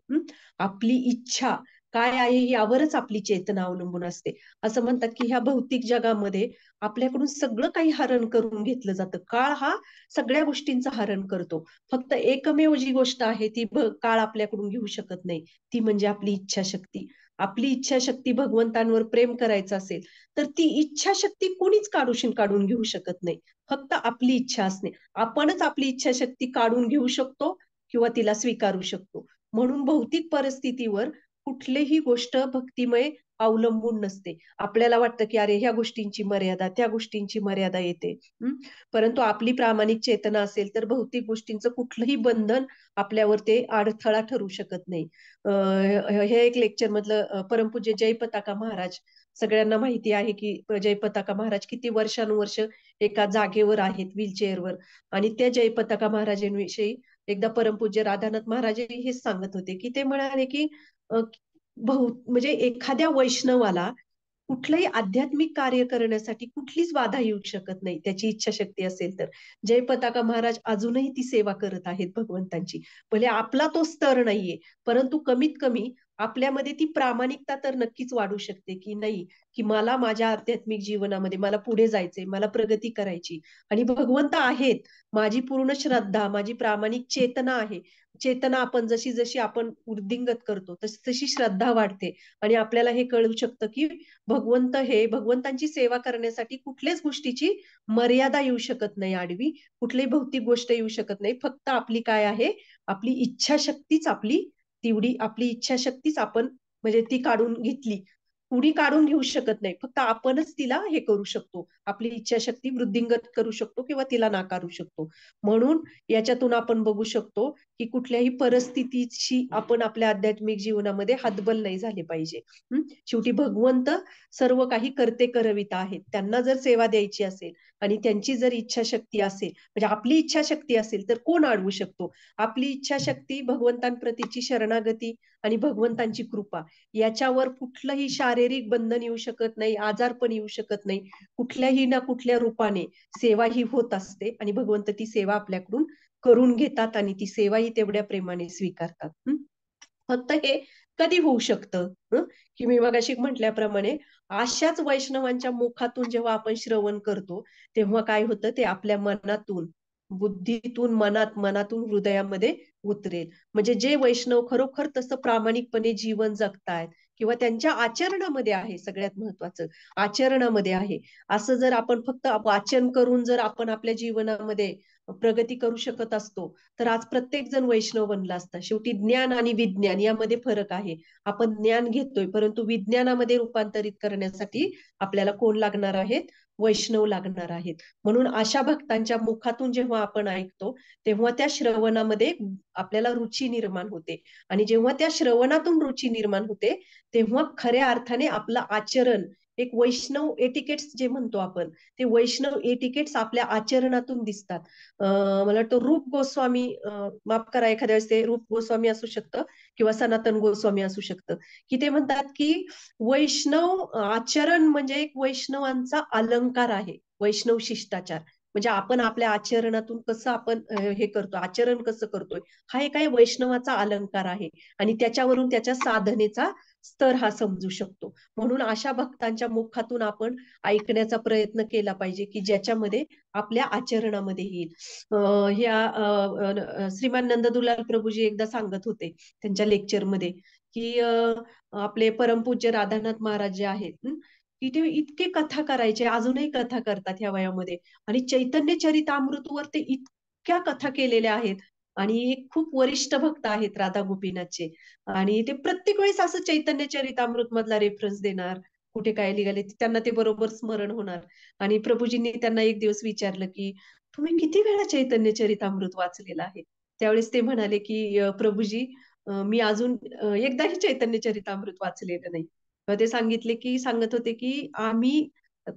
आपली इच्छा काय आहे यावरच आपली चेतना अवलंबून असते असं म्हणतात की ह्या भौतिक जगामध्ये आपल्याकडून सगळं काही हरण करून घेतलं जातं काळ हा सगळ्या गोष्टींचं हरण करतो फक्त एकमेव जी गोष्ट आहे ती काळ आपल्याकडून घेऊ शकत नाही ती म्हणजे आपली इच्छाशक्ती आपली इच्छाशक्ती भगवंतांवर प्रेम करायचं असेल तर ती इच्छाशक्ती कोणीच काढूशी काढून घेऊ शकत नाही फक्त आपली इच्छा असणे आपणच आपली इच्छाशक्ती काढून घेऊ शकतो किंवा तिला स्वीकारू शकतो म्हणून भौतिक परिस्थितीवर कुठलीही गोष्ट भक्तिमय अवलंबून नसते आपल्याला वाटतं की अरे ह्या गोष्टींची मर्यादा त्या गोष्टींची मर्यादा येते परंतु आपली प्रामाणिक चेतना असेल तर भौतिक गोष्टींचं कुठलंही बंधन आपल्यावर ते अडथळा ठरू शकत नाही हे एक लेक्चर मधलं परमपूज्य जयपताका महाराज सगळ्यांना माहिती आहे की जयपताका महाराज किती वर्षानुवर्ष एका जागेवर आहेत व्हीलचेअरवर आणि त्या जयपताका महाराजांविषयी एकदा परमपूज्य राधानाथ महाराज हेच सांगत होते की ते म्हणाले की बहु म्हणजे एखाद्या वैष्णवाला कुठलंही आध्यात्मिक कार्य करण्यासाठी कुठलीच बाधा येऊ शकत नाही त्याची इच्छाशक्ती असेल तर जय पताका महाराज अजूनही ती सेवा करत आहेत भगवंतांची भले आपला तो स्तर नाहीये परंतु कमीत कमी आपल्यामध्ये ती प्रामाणिकता तर नक्कीच वाढू शकते की नाही की मला माझ्या आध्यात्मिक जीवनामध्ये मला पुढे जायचंय मला प्रगती करायची आणि भगवंत आहेत माझी पूर्ण श्रद्धा माझी प्रामाणिक चेतना आहे चेतना आपण जशी जशी आपण वृद्धिंगत करतो तशी तशी श्रद्धा वाढते आणि आपल्याला हे कळू शकतं की भगवंत हे भगवंतांची सेवा करण्यासाठी कुठल्याच गोष्टीची मर्यादा येऊ शकत नाही आडवी कुठलीही भौतिक गोष्ट येऊ शकत नाही फक्त आपली काय आहे आपली इच्छाशक्तीच आपली तेवढी आपली इच्छाशक्तीच आपण म्हणजे ती काढून घेतली कुणी काढून घेऊ शकत नाही फक्त आपणच तिला हे करू शकतो आपली इच्छाशक्ती वृद्धिंगत करू शकतो किंवा तिला नाकारू शकतो म्हणून याच्यातून आपण बघू शकतो की कुठल्याही परिस्थितीशी आपण आपल्या आध्यात्मिक जीवनामध्ये हातबल नाही झाले पाहिजे शेवटी भगवंत सर्व काही करते करविता आहेत त्यांना जर सेवा द्यायची असेल आणि त्यांची जर इच्छाशक्ती असेल म्हणजे आपली इच्छाशक्ती असेल तर कोण अडवू शकतो आपली इच्छाशक्ती भगवंतांप्रतीची शरणागती आणि भगवंतांची कृपा याच्यावर कुठलंही शारीरिक बंधन येऊ शकत नाही आजार पण येऊ शकत नाही कुठल्याही कुठल्याही ना कुठल्या रूपाने सेवा ही होत असते आणि भगवंत ती सेवा आपल्याकडून करून घेतात आणि ती सेवाही तेवढ्या प्रेमाने स्वीकारतात फक्त हे कधी होऊ शकतं की मी अशी म्हटल्याप्रमाणे अशाच वैष्णवांच्या मुखातून जेव्हा आपण श्रवण करतो तेव्हा काय होतं ते आपल्या मनातून बुद्धीतून मनात मनातून हृदयामध्ये उतरेल म्हणजे जे वैष्णव खरोखर तसं प्रामाणिकपणे जीवन जगतायत किंवा त्यांच्या आचरणामध्ये आहे सगळ्यात महत्वाचं आचरणामध्ये आहे असं जर आपण फक्त वाचन करून जर आपण आपल्या जीवनामध्ये प्रगती करू शकत असतो तर आज प्रत्येक जण वैष्णव बनला असता शेवटी ज्ञान आणि विज्ञान यामध्ये फरक आहे आपण ज्ञान घेतोय परंतु विज्ञानामध्ये रूपांतरित करण्यासाठी आपल्याला कोण लागणार आहेत वैष्णव लागणार आहेत म्हणून अशा भक्तांच्या मुखातून जेव्हा आपण ऐकतो तेव्हा त्या श्रवणामध्ये आपल्याला रुची निर्माण होते आणि जेव्हा त्या श्रवणातून रुची निर्माण होते तेव्हा खऱ्या अर्थाने आपलं आचरण एक वैष्णव एटिकेट्स जे म्हणतो आपण ते वैष्णव एटिकेट्स आपल्या आचरणातून दिसतात मला वाटतं रूप गोस्वामी माफ करा एखाद्या वेळेस ते रूप गोस्वामी असू शकतं किंवा सनातन गोस्वामी असू शकतं की ते म्हणतात की वैष्णव आचरण म्हणजे एक वैष्णवांचा अलंकार आहे वैष्णव शिष्टाचार म्हणजे आपण आपल्या आचरणातून कसं आपण हे करतो आचरण कसं करतोय हा एक आहे वैष्णवाचा अलंकार आहे आणि त्याच्यावरून त्याच्या साधनेचा स्तर हा समजू शकतो म्हणून अशा भक्तांच्या मुखातून आपण ऐकण्याचा प्रयत्न केला पाहिजे की ज्याच्यामध्ये आपल्या आचरणामध्ये येईल ह्या श्रीमान नंददुलाल प्रभूजी एकदा सांगत होते त्यांच्या लेक्चरमध्ये की आपले परमपूज्य राधानाथ महाराज जे आहेत की ते इतके कथा करायचे अजूनही कथा करतात ह्या वयामध्ये आणि चैतन्य चरितामृतवर ते इतक्या कथा केलेल्या आहेत आणि खूप वरिष्ठ भक्त आहेत राधा गोपीनाथचे आणि ते प्रत्येक वेळेस असं चैतन्य चरितामृत मधला रेफरन्स देणार कुठे काय लिहिले त्यांना ते बरोबर स्मरण होणार आणि प्रभूजींनी त्यांना एक दिवस विचारलं की तुम्ही किती वेळा चैतन्य चरितामृत वाचलेलं आहे त्यावेळेस ते म्हणाले की प्रभूजी मी अजून एकदाही चैतन्य चरितामृत वाचलेलं नाही तेव्हा ते सांगितले की सांगत होते की आम्ही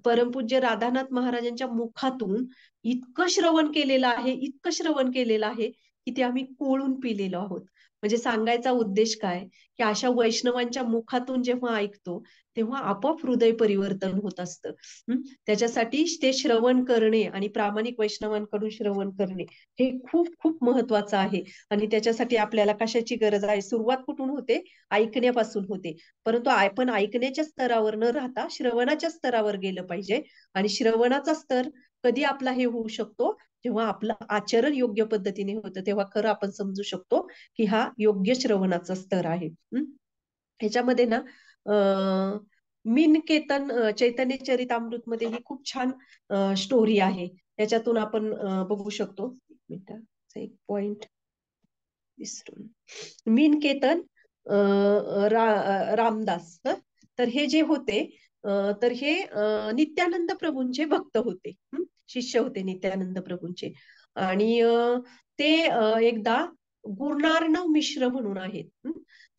परमपूज्य राधानाथ महाराजांच्या मुखातून इतकं श्रवण केलेलं आहे इतकं श्रवण केलेलं आहे की ते आम्ही कोळून पिलेलो आहोत म्हणजे सांगायचा उद्देश काय की अशा वैष्णवांच्या मुखातून जेव्हा ऐकतो तेव्हा आपोआप हृदय परिवर्तन होत असतं त्याच्यासाठी ते श्रवण करणे आणि प्रामाणिक वैष्णवांकडून श्रवण करणे हे खूप खूप महत्वाचं आहे आणि त्याच्यासाठी आपल्याला कशाची गरज आहे सुरुवात कुठून होते ऐकण्यापासून होते परंतु आपण ऐकण्याच्या स्तरावर न राहता श्रवणाच्या स्तरावर गेलं पाहिजे आणि श्रवणाचा स्तर कधी आपला हे होऊ शकतो जेव्हा आपलं आचरण योग्य पद्धतीने होतं तेव्हा खरं आपण समजू शकतो की हा योग्य श्रवणाचा स्तर आहे ह्याच्यामध्ये ना अ मीन केतन चैतन्य चरितामृत मध्ये ही खूप छान स्टोरी आहे त्याच्यातून आपण बघू शकतो एक पॉइंट विसरून मीन केतन रा, रामदास तर हे जे होते तर हे नित्यानंद प्रभूंचे भक्त होते शिष्य होते नित्यानंद प्रभूंचे आणि ते एकदा गुरणार्णव मिश्र म्हणून आहेत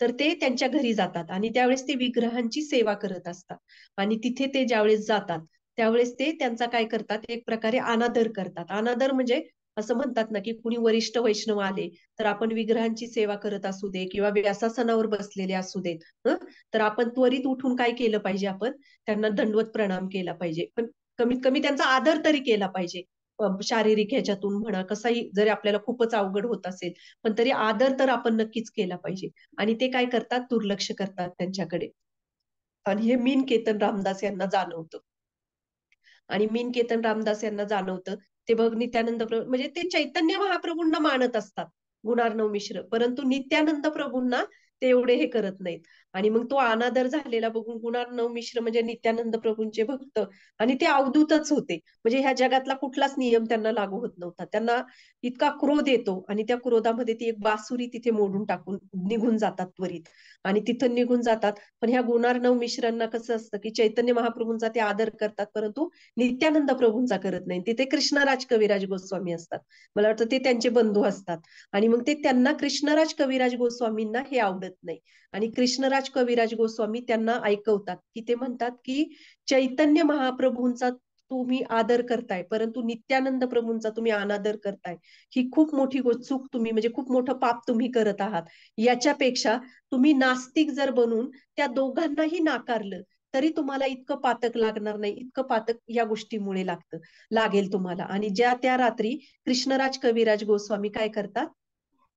तर ते त्यांच्या घरी जातात आणि त्यावेळेस ते विग्रहांची सेवा करत असतात आणि तिथे ते ज्यावेळेस जातात त्यावेळेस ते त्यांचा काय करतात एक प्रकारे अनादर करतात अनादर म्हणजे असं म्हणतात ना की कुणी वरिष्ठ वैष्णव आले तर आपण विग्रहांची सेवा करत असू दे किंवा व्यासासनावर बसलेले असू देत तर आपण त्वरित उठून काय केलं पाहिजे आपण त्यांना दंडवत प्रणाम केला पाहिजे पण कमीत कमी त्यांचा आदर तरी केला पाहिजे शारीरिक ह्याच्यातून म्हणा कसाही जरी आपल्याला खूपच अवघड होत असेल पण तरी आदर तर आपण नक्कीच केला पाहिजे आणि ते काय करतात दुर्लक्ष करतात त्यांच्याकडे आणि हे मीन केतन रामदास यांना जाणवतं आणि मीन केतन रामदास यांना जाणवतं ते बघ नित्यानंद प्रभू म्हणजे ते चैतन्य महाप्रभूंना मानत असतात गुणार्णव मिश्र परंतु नित्यानंद प्रभूंना ते एवढे हे करत नाहीत आणि मग तो अनादर झालेला बघून नव मिश्र म्हणजे नित्यानंद प्रभूंचे भक्त आणि ते अवधूतच होते म्हणजे ह्या जगातला कुठलाच नियम त्यांना लागू होत नव्हता त्यांना इतका क्रोध येतो आणि त्या क्रोधामध्ये ती एक बासुरी तिथे मोडून टाकून निघून जातात त्वरित आणि तिथं निघून जातात पण ह्या नव मिश्रांना कसं असतं की चैतन्य महाप्रभूंचा ते आदर करतात परंतु नित्यानंद प्रभूंचा करत नाही तिथे कृष्णराज कविराज गोस्वामी असतात मला वाटतं ते त्यांचे बंधू असतात आणि मग ते त्यांना कृष्णराज कविराज गोस्वामींना हे आवडत नाही आणि कृष्णराज कविराज गोस्वामी त्यांना ऐकवतात की ते म्हणतात की चैतन्य महाप्रभूंचा तुम्ही आदर करताय परंतु नित्यानंद प्रभूंचा तुम्ही अनादर करताय ही खूप मोठी चूक तुम्ही म्हणजे खूप मोठं पाप तुम्ही करत आहात याच्यापेक्षा तुम्ही नास्तिक जर बनून त्या दोघांनाही नाकारलं तरी तुम्हाला इतकं पातक लागणार नाही इतकं पातक या गोष्टीमुळे लागतं लागेल तुम्हाला आणि ज्या त्या रात्री कृष्णराज कविराज गोस्वामी काय करतात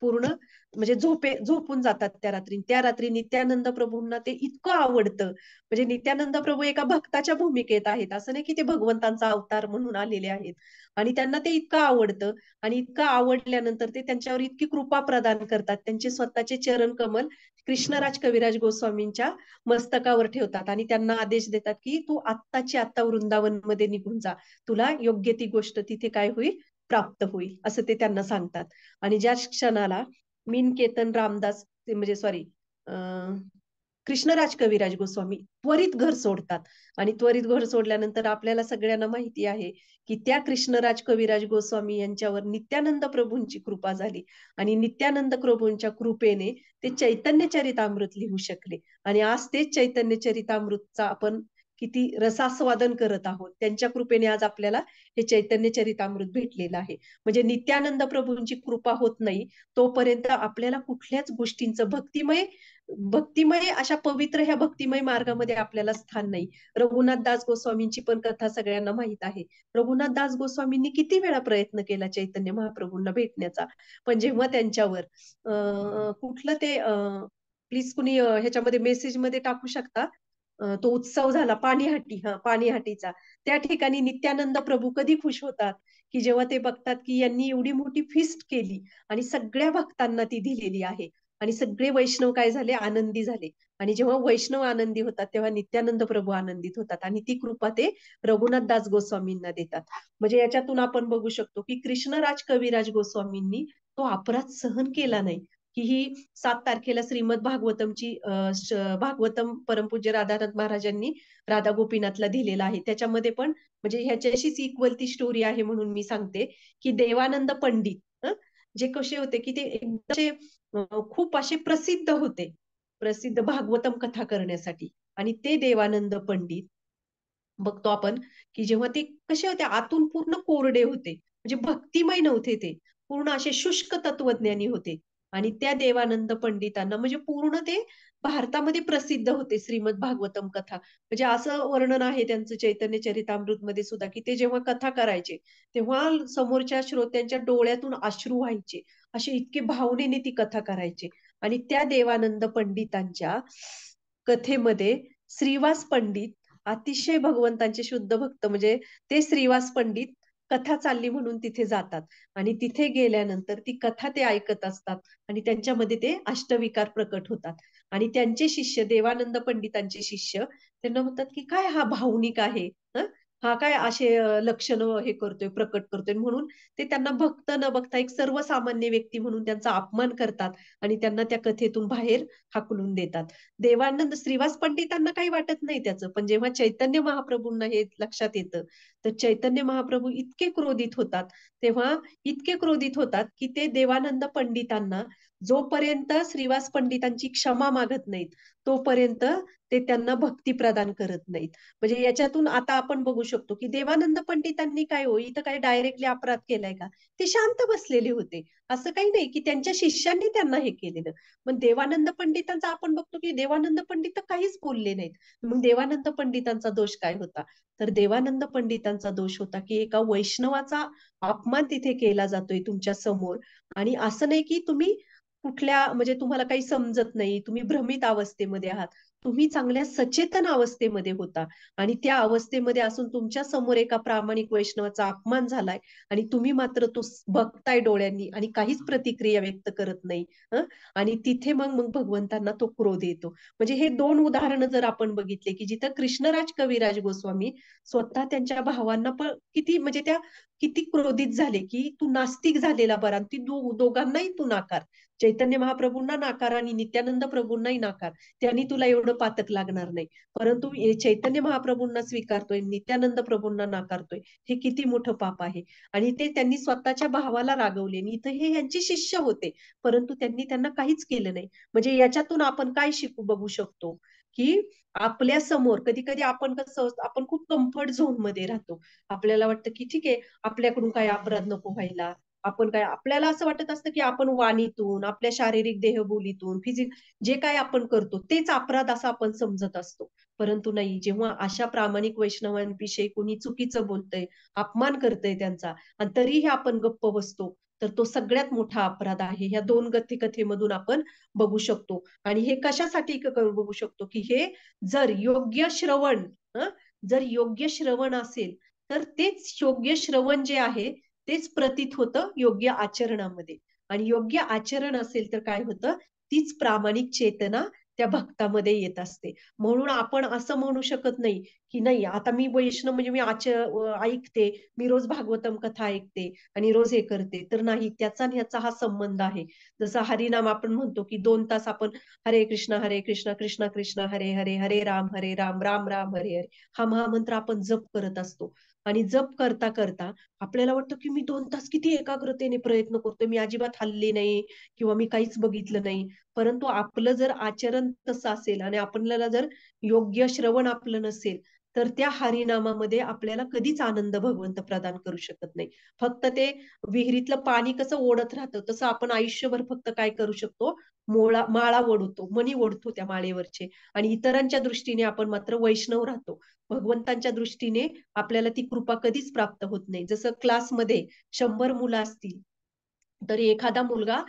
पूर्ण म्हणजे झोपे झोपून जातात त्या रात्री त्या रात्री नित्यानंद प्रभूंना ते इतकं आवडतं म्हणजे नित्यानंद प्रभू एका भक्ताच्या भूमिकेत आहेत असं नाही की ते भगवंतांचा अवतार म्हणून आलेले आहेत आणि त्यांना ते इतकं आवडतं आणि इतकं आवडल्यानंतर ते त्यांच्यावर इतकी कृपा प्रदान करतात त्यांचे स्वतःचे चरण कमल कृष्णराज कविराज गोस्वामींच्या मस्तकावर ठेवतात आणि त्यांना आदेश देतात की तू आत्ताची आत्ता वृंदावन मध्ये निघून जा तुला योग्य ती गोष्ट तिथे काय होईल प्राप्त होईल असं ते त्यांना सांगतात आणि ज्या क्षणाला मीन केतन रामदास म्हणजे सॉरी कृष्णराज कविराज गोस्वामी त्वरित घर सोडतात आणि त्वरित घर सोडल्यानंतर आपल्याला सगळ्यांना माहिती आहे की त्या कृष्णराज कविराज गोस्वामी यांच्यावर नित्यानंद प्रभूंची कृपा झाली आणि नित्यानंद प्रभूंच्या कृपेने ते चैतन्य चरितामृत लिहू शकले आणि आज तेच चैतन्य चरितामृतचा आपण किती रसास्वादन करत आहोत त्यांच्या कृपेने आज आपल्याला हे चैतन्य चरितामृत भेटलेलं आहे म्हणजे नित्यानंद प्रभूंची कृपा होत नाही तोपर्यंत आपल्याला कुठल्याच गोष्टींचं भक्तिमय भक्तिमय अशा पवित्र ह्या भक्तिमय मार्गामध्ये आपल्याला स्थान नाही रघुनाथ दास गोस्वामींची पण कथा सगळ्यांना माहीत आहे रघुनाथ दास गोस्वामींनी किती वेळा प्रयत्न केला चैतन्य महाप्रभूंना भेटण्याचा पण जेव्हा त्यांच्यावर कुठलं ते प्लीज कुणी ह्याच्यामध्ये मेसेजमध्ये टाकू शकता तो उत्सव झाला पाणीहाटी हा पाणीहाटीचा त्या ठिकाणी नित्यानंद प्रभू कधी खुश होतात की जेव्हा ते बघतात की यांनी एवढी मोठी फिस्ट केली आणि सगळ्या भक्तांना ती दिलेली आहे आणि सगळे वैष्णव काय झाले आनंदी झाले आणि जेव्हा वैष्णव आनंदी होतात तेव्हा नित्यानंद प्रभू आनंदित होतात आणि ती कृपा ते रघुनाथ दास गोस्वामींना देतात म्हणजे याच्यातून आपण बघू शकतो की कृष्णराज कविराज गोस्वामींनी तो अपराध सहन केला नाही की ही सात तारखेला श्रीमद भागवतमची भागवतम परमपूज्य राधानाथ महाराजांनी राधा गोपीनाथला दिलेला आहे त्याच्यामध्ये पण म्हणजे ह्याच्याशीच इक्वल ती स्टोरी आहे म्हणून मी सांगते की देवानंद पंडित जे कसे होते की ते एकदम खूप असे प्रसिद्ध होते प्रसिद्ध भागवतम कथा करण्यासाठी आणि ते देवानंद पंडित बघतो आपण की जेव्हा ते कसे होते आतून पूर्ण कोरडे होते म्हणजे भक्तिमय नव्हते ते पूर्ण असे शुष्क तत्वज्ञानी होते आणि त्या देवानंद पंडितांना म्हणजे पूर्ण ते भारतामध्ये प्रसिद्ध होते श्रीमद भागवतम कथा म्हणजे असं वर्णन आहे त्यांचं चैतन्य चरितामृत मध्ये सुद्धा की ते जेव्हा कथा करायचे तेव्हा समोरच्या श्रोत्यांच्या डोळ्यातून अश्रू व्हायचे असे इतके भावनेने ती कथा करायचे आणि त्या देवानंद पंडितांच्या कथेमध्ये श्रीवास पंडित अतिशय भगवंतांचे शुद्ध भक्त म्हणजे ते श्रीवास पंडित कथा चालली म्हणून तिथे जातात आणि तिथे गेल्यानंतर ती कथा ते ऐकत असतात आणि त्यांच्यामध्ये ते अष्टविकार प्रकट होतात आणि त्यांचे शिष्य देवानंद पंडितांचे शिष्य त्यांना म्हणतात की काय हा भावनिक आहे हा काय असे लक्षण हे करतोय प्रकट करतोय म्हणून ते त्यांना भक्त न बघता एक सर्वसामान्य व्यक्ती म्हणून त्यांचा अपमान करतात आणि त्यांना त्या कथेतून बाहेर हाकलून देतात देवानंद श्रीवास पंडितांना काही वाटत नाही त्याचं पण जेव्हा चैतन्य महाप्रभूंना हे लक्षात येतं तर चैतन्य महाप्रभू इतके क्रोधित होतात तेव्हा इतके क्रोधित होतात की ते देवानंद पंडितांना जोपर्यंत श्रीवास पंडितांची क्षमा मागत नाहीत तोपर्यंत ते त्यांना भक्ती प्रदान करत नाहीत म्हणजे याच्यातून आता आपण बघू शकतो की देवानंद पंडितांनी काय हो इथं काय डायरेक्टली अपराध केलाय का ते शांत बसलेले होते असं काही नाही की त्यांच्या शिष्यांनी त्यांना हे केलेलं पण देवानंद पंडितांचा आपण बघतो की देवानंद पंडित काहीच बोलले नाहीत मग देवानंद पंडितांचा दोष काय होता तर देवानंद पंडितांचा दोष होता की एका वैष्णवाचा अपमान तिथे केला जातोय तुमच्या समोर आणि असं नाही की तुम्ही कुठल्या म्हणजे तुम्हाला काही समजत नाही तुम्ही भ्रमित अवस्थेमध्ये आहात तुम्ही चांगल्या सचेतन अवस्थेमध्ये होता आणि त्या अवस्थेमध्ये असून तुमच्या समोर एका प्रामाणिक वैष्णवाचा अपमान झालाय आणि तुम्ही मात्र तो बघताय डोळ्यांनी आणि काहीच प्रतिक्रिया व्यक्त करत नाही आणि तिथे मग मग भगवंतांना तो क्रोध येतो म्हणजे हे दोन उदाहरणं जर आपण बघितले की जिथं कृष्णराज कविराज गोस्वामी स्वतः त्यांच्या भावांना पण किती म्हणजे त्या किती क्रोधित झाले की तू नास्तिक झालेला बरा ती दोघांनाही तू नाकार चैतन्य महाप्रभूंना नाकार आणि नित्यानंद प्रभूंनाही नाकार त्यांनी तुला एवढं पातक लागणार नाही परंतु चैतन्य महाप्रभूंना स्वीकारतोय नित्यानंद प्रभूंना नाकारतोय हे किती मोठं पाप आहे आणि ते त्यांनी स्वतःच्या भावाला रागवले इथं हे यांचे शिष्य होते परंतु त्यांनी त्यांना काहीच केलं नाही म्हणजे याच्यातून आपण काय शिकू बघू शकतो की आपल्या समोर कधी कधी आपण कसं आपण खूप कम्फर्ट झोन मध्ये राहतो आपल्याला वाटतं की ठीक आहे आपल्याकडून काय अपराध नको व्हायला आपण काय आपल्याला असं वाटत असतं की आपण वाणीतून आपल्या शारीरिक देहबोलीतून फिजिक जे काय आपण करतो तेच अपराध असं आपण समजत असतो परंतु नाही जेव्हा अशा प्रामाणिक वैष्णवांविषयी कोणी चुकीचं बोलतंय अपमान करतंय त्यांचा आणि तरीही आपण गप्प बसतो तर तो सगळ्यात मोठा अपराध आहे या दोन गती कथेमधून आपण बघू शकतो आणि हे कशासाठी बघू शकतो की हे जर योग्य श्रवण जर योग्य श्रवण असेल तर तेच योग्य श्रवण जे आहे तेच प्रतीत होतं योग्य आचरणामध्ये आणि योग्य आचरण असेल तर काय होतं तीच प्रामाणिक चेतना त्या भक्तामध्ये येत असते म्हणून आपण असं म्हणू शकत नाही की नाही आता मी वैष्णव म्हणजे मी आच ऐकते मी रोज भागवतम कथा ऐकते आणि रोज हे करते तर नाही त्याचा आणि ह्याचा हा संबंध आहे जसं हरिनाम आपण म्हणतो की दोन तास आपण हरे कृष्ण हरे कृष्ण कृष्ण कृष्ण हरे हरे हरे राम हरे राम राम राम हरे हरे हा महामंत्र आपण जप करत असतो आणि जप करता करता आपल्याला वाटतं की मी दोन तास किती एकाग्रतेने प्रयत्न करतो मी अजिबात हल्ली नाही किंवा मी काहीच बघितलं नाही परंतु आपलं जर आचरण तसं असेल आणि आपल्याला जर योग्य श्रवण आपलं नसेल तर त्या हरिनामामध्ये आपल्याला कधीच आनंद भगवंत प्रदान करू शकत नाही फक्त ते विहिरीतलं पाणी कसं ओढत राहतं तसं आपण आयुष्यभर फक्त काय करू शकतो मोळा माळा ओढतो मणी ओढतो त्या माळेवरचे आणि इतरांच्या दृष्टीने आपण मात्र वैष्णव राहतो भगवंतांच्या दृष्टीने आपल्याला ती कृपा कधीच प्राप्त होत नाही जसं क्लासमध्ये शंभर मुलं असतील तर एखादा मुलगा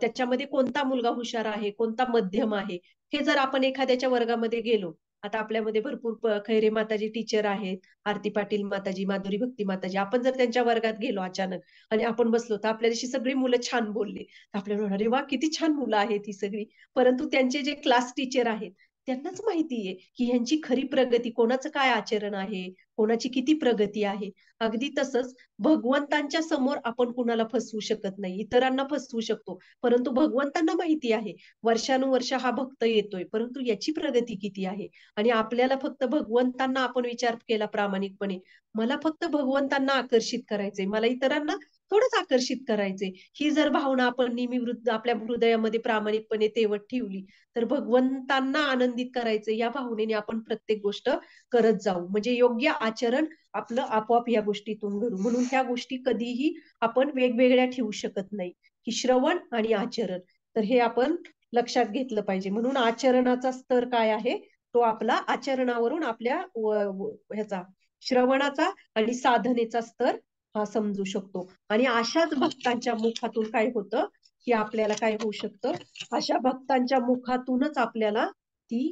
त्याच्यामध्ये कोणता मुलगा हुशार आहे कोणता मध्यम आहे हे जर आपण एखाद्याच्या वर्गामध्ये गेलो आता आपल्यामध्ये भरपूर खैरे माताजी टीचर आहेत आरती पाटील माताजी माधुरी भक्ती माताजी आपण जर त्यांच्या वर्गात गेलो अचानक आणि आपण बसलो तर आपल्या दिवशी सगळी मुलं छान बोलले तर आपल्याला होणार वा किती छान मुलं आहेत ही सगळी परंतु त्यांचे जे क्लास टीचर आहेत त्यांनाच माहिती आहे की ह्यांची खरी प्रगती कोणाचं काय आचरण आहे कोणाची किती प्रगती आहे अगदी तसंच भगवंतांच्या समोर आपण कुणाला फसवू शकत नाही इतरांना फसवू शकतो परंतु भगवंतांना माहिती आहे वर्षानुवर्ष हा भक्त येतोय परंतु याची प्रगती किती आहे आणि आपल्याला फक्त भगवंतांना आपण विचार केला प्रामाणिकपणे मला फक्त भगवंतांना आकर्षित करायचंय मला इतरांना थोडंच आकर्षित करायचे ही जर भावना आपण नेहमी आपल्या हृदयामध्ये प्रामाणिकपणे तेवत ठेवली तर भगवंतांना आनंदित करायचे या भावनेने आपण प्रत्येक गोष्ट करत जाऊ म्हणजे योग्य आचरण आपलं आपोआप या गोष्टीतून घडू म्हणून ह्या गोष्टी कधीही आपण वेगवेगळ्या ठेवू शकत नाही की श्रवण आणि आचरण तर हे आपण लक्षात घेतलं पाहिजे म्हणून आचरणाचा स्तर काय आहे तो आपला आचरणावरून आपल्या ह्याचा श्रवणाचा आणि साधनेचा स्तर हा समजू शकतो आणि अशाच भक्तांच्या मुखातून काय होतं की आपल्याला काय होऊ शकतं अशा भक्तांच्या मुखातूनच आपल्याला ती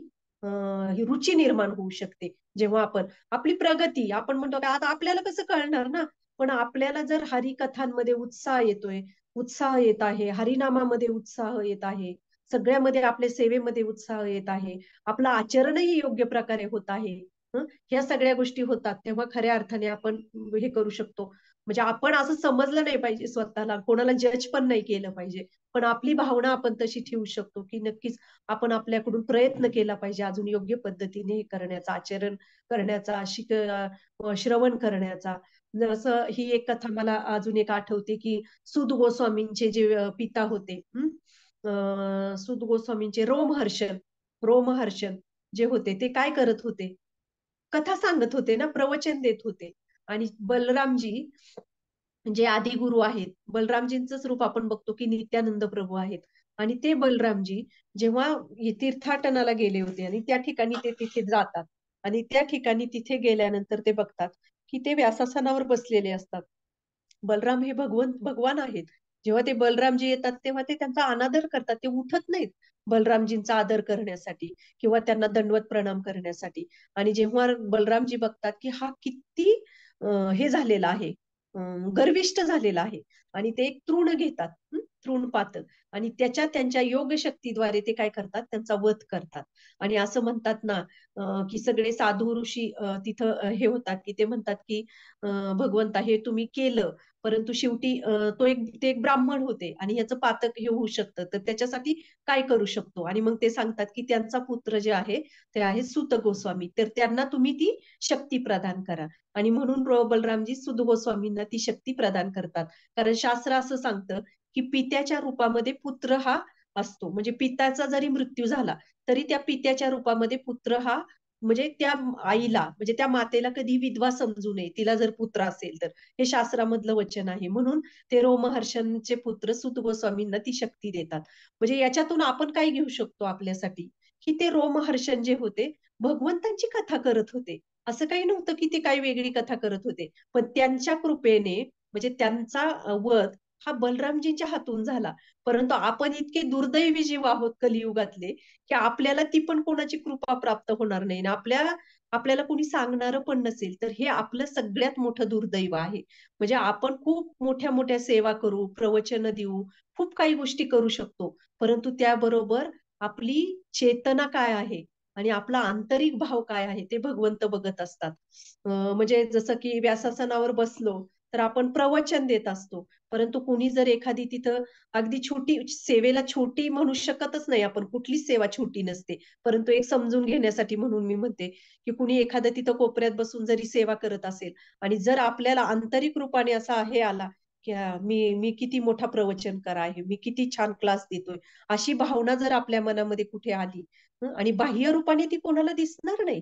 ही रुची निर्माण होऊ शकते जेव्हा आपण आपली प्रगती आपण म्हणतो आता आपल्याला कसं कळणार ना पण आपल्याला जर हरिकथांमध्ये उत्साह येतोय उत्साह येत आहे हरिनामामध्ये उत्साह येत आहे सगळ्यामध्ये आपल्या सेवेमध्ये उत्साह येत आहे आपलं आचरणही योग्य प्रकारे होत आहे ह्या सगळ्या गोष्टी होतात तेव्हा खऱ्या अर्थाने आपण हे करू शकतो म्हणजे आपण असं समजलं नाही पाहिजे स्वतःला कोणाला जज पण नाही केलं पाहिजे पण आपली भावना आपण तशी ठेवू शकतो की नक्कीच आपण आपल्याकडून प्रयत्न केला पाहिजे अजून योग्य पद्धतीने हे करण्याचा आचरण करण्याचा शिक श्रवण करण्याचा जसं ही एक कथा मला अजून एक आठवते की सुद गोस्वामींचे जे पिता होते सुद गोस्वामींचे रोमहर्षण रोमहर्षण जे होते ते काय करत होते कथा सांगत होते ना प्रवचन देत होते आणि बलरामजी जे आदि गुरु आहेत बलरामजींच रूप आपण बघतो की नित्यानंद प्रभू आहेत आणि ते बलरामजी जेव्हा तीर्थाटनाला गेले होते आणि त्या ठिकाणी ते तिथे जातात आणि त्या ठिकाणी तिथे गेल्यानंतर ते बघतात की ते व्यासासनावर बसलेले असतात बलराम हे भगवंत भगवान आहेत जेव्हा ते बलरामजी येतात तेव्हा ते त्यांचा अनादर करतात ते उठत नाहीत बलरामजींचा आदर करण्यासाठी किंवा त्यांना दंडवत प्रणाम करण्यासाठी आणि जेव्हा बलरामजी बघतात की हा किती हे झालेलं आहे गर्विष्ट झालेलं आहे आणि ते एक तृण घेतात पातक आणि त्याच्या त्यांच्या योग शक्तीद्वारे ते काय करतात त्यांचा वध करतात आणि असं म्हणतात ना की सगळे साधू ऋषी तिथं हे होतात की ते म्हणतात की भगवंता हे तुम्ही केलं परंतु शेवटी तो एक ते एक ब्राह्मण होते आणि याचं पातक हे होऊ शकतं तर त्याच्यासाठी काय करू शकतो आणि मग ते सांगतात की त्यांचा पुत्र जे आहे ते आहे सुत गोस्वामी तर त्यांना तुम्ही ती शक्ती प्रदान करा आणि म्हणून बलरामजी सुत गोस्वामींना ती शक्ती प्रदान करतात कारण शास्त्र असं सांगतं की पित्याच्या रूपामध्ये पुत्र हा असतो म्हणजे पित्याचा जरी मृत्यू झाला तरी त्या पित्याच्या रूपामध्ये पुत्र हा म्हणजे त्या आईला म्हणजे त्या मातेला कधी विधवा समजू नये तिला जर पुत्र असेल तर हे शास्त्रामधलं वचन आहे म्हणून ते रोमहर्षांचे पुत्र सुत गोस्वामींना ती शक्ती देतात म्हणजे याच्यातून आपण काय घेऊ शकतो आपल्यासाठी की ते रोमहर्षण जे होते भगवंतांची कथा करत होते असं काही नव्हतं की ते काही वेगळी कथा करत होते पण त्यांच्या कृपेने म्हणजे त्यांचा वध हा बलरामजींच्या हातून झाला परंतु आपण इतके दुर्दैवी जीव आहोत कलियुगातले की आपल्याला ती पण कोणाची कृपा प्राप्त होणार नाही आपल्या आपल्याला कोणी सांगणार पण नसेल तर हे आपलं सगळ्यात मोठं दुर्दैव आहे म्हणजे आपण खूप मोठ्या मोठ्या सेवा करू प्रवचन देऊ खूप काही गोष्टी करू शकतो परंतु त्याबरोबर आपली चेतना काय आहे आणि आपला आंतरिक भाव काय आहे ते भगवंत बघत असतात म्हणजे जसं की व्यासासनावर बसलो तर आपण प्रवचन देत असतो परंतु कुणी जर एखादी तिथं अगदी छोटी सेवेला छोटी म्हणू शकतच नाही आपण कुठलीच सेवा छोटी नसते परंतु एक समजून घेण्यासाठी म्हणून मी म्हणते की कुणी एखादं तिथं कोपऱ्यात बसून जरी सेवा करत असेल आणि जर आपल्याला आंतरिक रूपाने असा आहे आला की मी मी किती मोठा प्रवचन करा आहे मी किती छान क्लास देतोय अशी भावना जर आपल्या मनामध्ये कुठे आली आणि बाह्य रूपाने ती कोणाला दिसणार नाही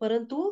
परंतु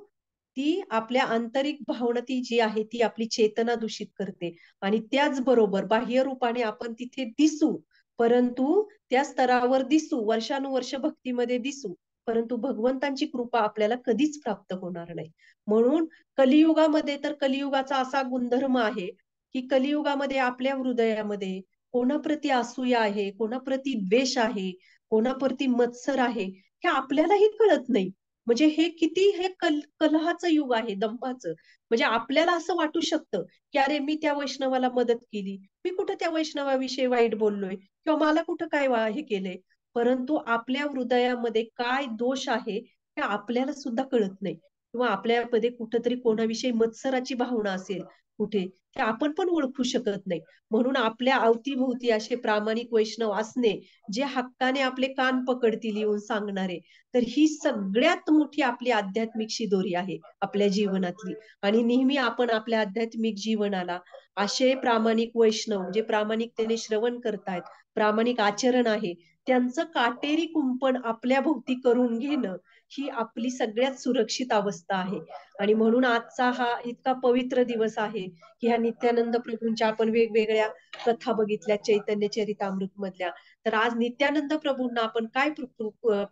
ती आपल्या आंतरिक भावनती जी आहे ती आपली चेतना दूषित करते आणि त्याचबरोबर बाह्य रूपाने आपण तिथे दिसू परंतु त्या स्तरावर दिसू वर्षानुवर्ष भक्तीमध्ये दिसू परंतु भगवंतांची कृपा आपल्याला कधीच प्राप्त होणार नाही म्हणून कलियुगामध्ये तर कलियुगाचा असा गुणधर्म आहे की कलियुगामध्ये आपल्या हृदयामध्ये कोणाप्रती असूया आहे कोणाप्रती द्वेष आहे कोणाप्रती मत्सर आहे हे आपल्यालाही कळत नाही म्हणजे हे किती हे कल कलहाचं युग आहे दंपाचं म्हणजे आपल्याला असं वाटू शकतं की अरे मी त्या वैष्णवाला मदत केली मी कुठं त्या वैष्णवाविषयी वाईट बोललोय किंवा मला कुठं काय हे केलंय परंतु आपल्या हृदयामध्ये काय दोष आहे हे आपल्याला सुद्धा कळत नाही किंवा आपल्यामध्ये कुठंतरी कोणाविषयी मत्सराची भावना असेल कुठे ते आपण पण ओळखू शकत नाही म्हणून आपल्या अवतीभोवती असे प्रामाणिक वैष्णव असणे जे हक्काने आपले कान पकडतील येऊन सांगणारे तर ही सगळ्यात मोठी आपली आध्यात्मिक शिदोरी आहे आपल्या जीवनातली आणि नेहमी आपण आपल्या आध्यात्मिक जीवनाला असे प्रामाणिक वैष्णव जे प्रामाणिकतेने श्रवण करतायत प्रामाणिक आचरण आहे त्यांचं काटेरी कुंपण आपल्या भोवती करून घेणं ही आपली सगळ्यात सुरक्षित अवस्था आहे आणि म्हणून आजचा हा इतका पवित्र दिवस आहे की ह्या नित्यानंद प्रभूंच्या आपण वेगवेगळ्या कथा बघितल्या चैतन्य चरितामृत मधल्या तर आज नित्यानंद प्रभूंना आपण काय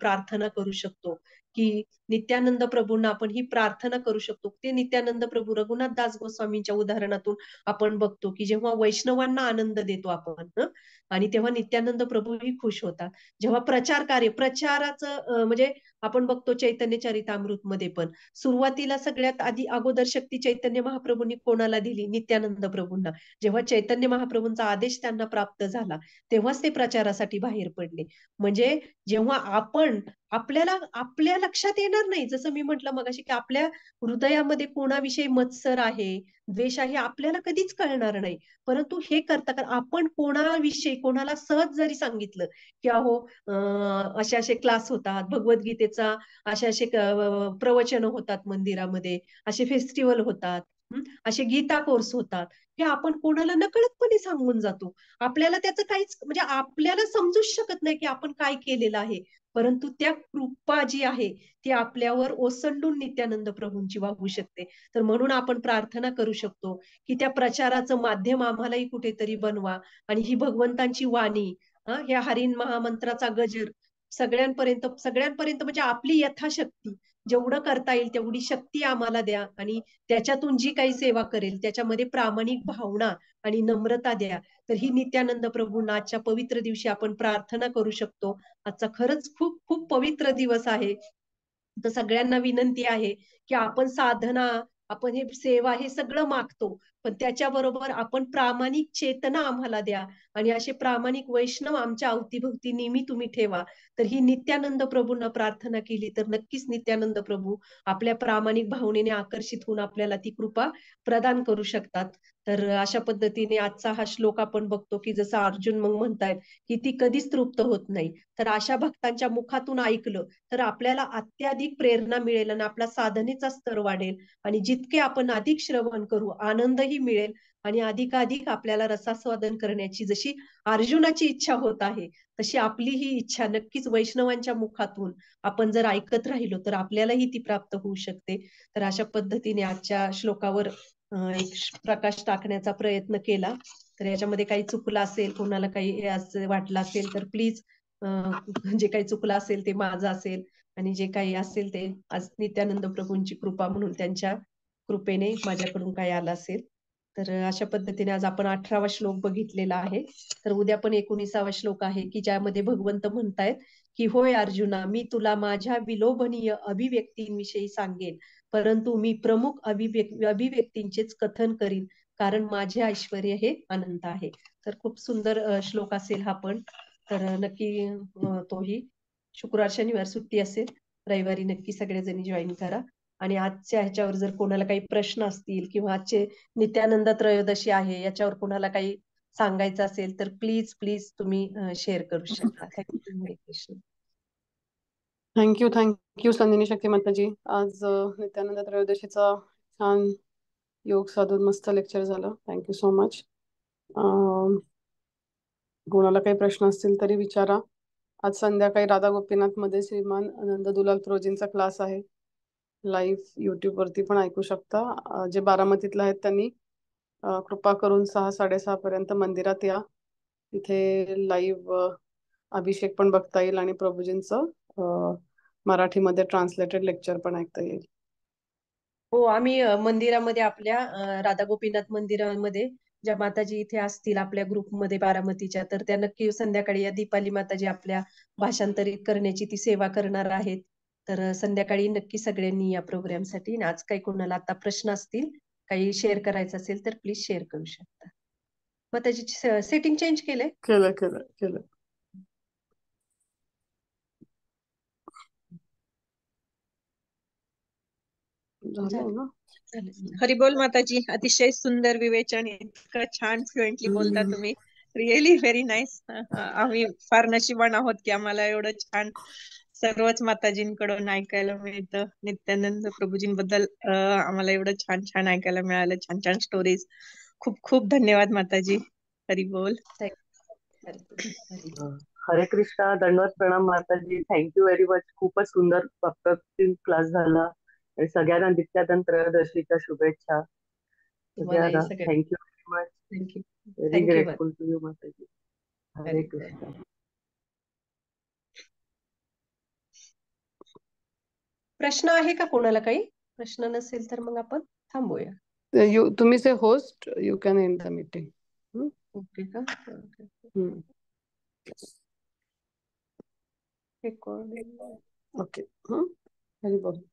प्रार्थना करू शकतो की नित्यानंद प्रभूंना आपण ही प्रार्थना करू शकतो ते नित्यानंद प्रभू रघुनाथ दास गोस्वामींच्या उदाहरणातून आपण बघतो की जेव्हा वैष्णवांना आनंद देतो आपण आणि तेव्हा नित्यानंद प्रभू ही खुश होतात जेव्हा प्रचार कार्य प्रचाराचं म्हणजे आपण बघतो चैतन्य चरितामृत मध्ये पण सुरुवातीला सगळ्यात आधी अगोदर शक्ती चैतन्य महाप्रभूंनी कोणाला दिली नित्यानंद प्रभूंना जेव्हा चैतन्य महाप्रभूंचा आदेश त्यांना प्राप्त झाला तेव्हाच ते प्रचारासाठी बाहेर पडले म्हणजे जेव्हा आपण आपल्याला आपल्या लक्षात येणार नाही जसं मी म्हटलं मगाशी की आपल्या हृदयामध्ये कोणाविषयी मत्सर आहे द्वेष आहे आपल्याला कधीच कळणार नाही परंतु हे करता कारण आपण कोणाविषयी कोणाला सहज जरी सांगितलं की अहो असे असे क्लास होतात भगवद्गीतेचा असे असे प्रवचन होतात मंदिरामध्ये असे फेस्टिवल होतात असे गीता कोर्स होतात हे आपण कोणाला नकळतपणे सांगून जातो आपल्याला त्याचं काहीच म्हणजे आपल्याला समजूच शकत नाही की आपण काय केलेलं आहे परंतु त्या कृपा जी आहे ती आपल्यावर ओसंडून नित्यानंद प्रभूंची वाहू शकते तर म्हणून आपण प्रार्थना करू शकतो की त्या प्रचाराचं माध्यम आम्हालाही कुठेतरी बनवा आणि ही भगवंतांची वाणी ह्या हरिण महामंत्राचा गजर सगळ्यांपर्यंत सगळ्यांपर्यंत म्हणजे आपली यथाशक्ती जेवढं करता येईल तेवढी शक्ती आम्हाला द्या आणि त्याच्यातून जी काही सेवा करेल त्याच्यामध्ये प्रामाणिक भावना आणि नम्रता द्या तर ही नित्यानंद प्रभूंना आजच्या पवित्र दिवशी आपण प्रार्थना करू शकतो आजचा खरंच खूप खूप पवित्र दिवस आहे तर सगळ्यांना विनंती आहे की आपण साधना आपण हे सेवा हे सगळं मागतो पण त्याच्याबरोबर आपण प्रामाणिक चेतना आम्हाला द्या आणि असे प्रामाणिक वैष्णव आमच्या अवतीभक्ती नेहमी तुम्ही ठेवा तर ही नित्यानंद प्रभूंना प्रार्थना केली तर नक्कीच नित्यानंद प्रभू आपल्या प्रामाणिक भावनेने आकर्षित होऊन आपल्याला ती कृपा प्रदान करू शकतात तर अशा पद्धतीने आजचा हा श्लोक आपण बघतो की जसं अर्जुन मग म्हणतायत की ती कधीच तृप्त होत नाही तर अशा भक्तांच्या मुखातून ऐकलं तर आपल्याला अत्याधिक प्रेरणा मिळेल आणि आपला साधनेचा स्तर वाढेल आणि जितके आपण अधिक श्रवण करू आनंद मिळेल आणि अधिकाधिक आपल्याला रसास्वादन करण्याची जशी अर्जुनाची इच्छा होत आहे तशी आपली ही इच्छा नक्कीच वैष्णवांच्या मुखातून आपण जर ऐकत राहिलो तर आपल्यालाही ती प्राप्त होऊ शकते तर अशा पद्धतीने आजच्या श्लोकावर एक प्रकाश टाकण्याचा प्रयत्न केला तर याच्यामध्ये काही चुकलं असेल कोणाला काही वाटलं असेल तर प्लीज जे काही चुकलं असेल ते माझं असेल आणि जे काही असेल ते आज नित्यानंद प्रभूंची कृपा म्हणून त्यांच्या कृपेने माझ्याकडून काही आलं असेल तर अशा पद्धतीने आज आपण अठरावा श्लोक बघितलेला आहे तर उद्या पण एकोणीसावा श्लोक आहे की ज्यामध्ये भगवंत म्हणतायत की होय अर्जुना मी तुला माझ्या विलोभनीय अभिव्यक्तींविषयी सांगेन परंतु मी प्रमुख अभिव्यक्ती अभिव्यक्तींचेच कथन करीन कारण माझे ऐश्वर हे अनंत आहे तर खूप सुंदर श्लोक असेल हा पण तर नक्की तोही शुक्रवार शनिवार सुट्टी असेल रविवारी नक्की सगळेजणी जॉईन करा आणि आजच्या ह्याच्यावर जर कोणाला काही प्रश्न असतील किंवा आजचे नित्यानंद त्रयोदशी आहे याच्यावर कोणाला काही सांगायचं असेल तर प्लीज प्लीज तुम्ही शेअर करू शकता thank you thank you thank you Sandini Shakti आज नित्यानंद त्रयोदशीचा छान योग साधून मस्त लेक्चर झालं थँक्यू सो मच कोणाला काही प्रश्न असतील तरी विचारा आज संध्याकाळी राधा गोपीनाथ मध्ये श्रीमान आनंद दुलाल प्रोजींचा क्लास आहे लाईव्ह युट्यूब वरती पण ऐकू शकता जे बारामतीतलं आहेत त्यांनी कृपा करून सहा साडेसहा पर्यंत मंदिरात या इथे लाईव्ह अभिषेक पण बघता येईल आणि प्रभूजींचं मराठीमध्ये ट्रान्सलेटेड लेक्चर पण ऐकता येईल हो आम्ही मंदिरामध्ये आपल्या राधा गोपीनाथ मंदिरामध्ये ज्या माताजी इथे असतील आपल्या ग्रुपमध्ये बारामतीच्या तर त्या नक्की संध्याकाळी या दीपाली माताजी आपल्या भाषांतरित करण्याची ती सेवा करणार आहेत तर संध्याकाळी नक्की सगळ्यांनी या प्रोग्राम साठी आज काही कोणाला आता प्रश्न असतील काही शेअर करायचं असेल तर प्लीज शेअर करू शकता मग त्याची सेटिंग चेंज केलंय केलं बोल माताजी अतिशय सुंदर विवेचन इतकं छान फ्लुएंटली बोलता तुम्ही रिअली व्हेरी नाईस आम्ही फार नशिबान आहोत की आम्हाला एवढं छान सर्वच माताजींकडून ऐकायला मिळतं नित्यानंद प्रभूजींबद्दल आम्हाला एवढं छान छान ऐकायला मिळालं छान छान स्टोरीज खूप खूप धन्यवाद माताजी हरी बोल हरे कृष्णा धन्यवाद प्रणाम माताजी थँक्यू व्हेरी मच खूपच सुंदर क्लास झाला सगळ्यांना नित्यानंद त्रयोदशीच्या शुभेच्छा thank you very much very grateful to you Mataji Hare Krishna प्रश्न आहे का कोणाला काही प्रश्न नसेल तर मग आपण थांबूया यू तुम्ही से host you can end the meeting okay का ओके हरी बोल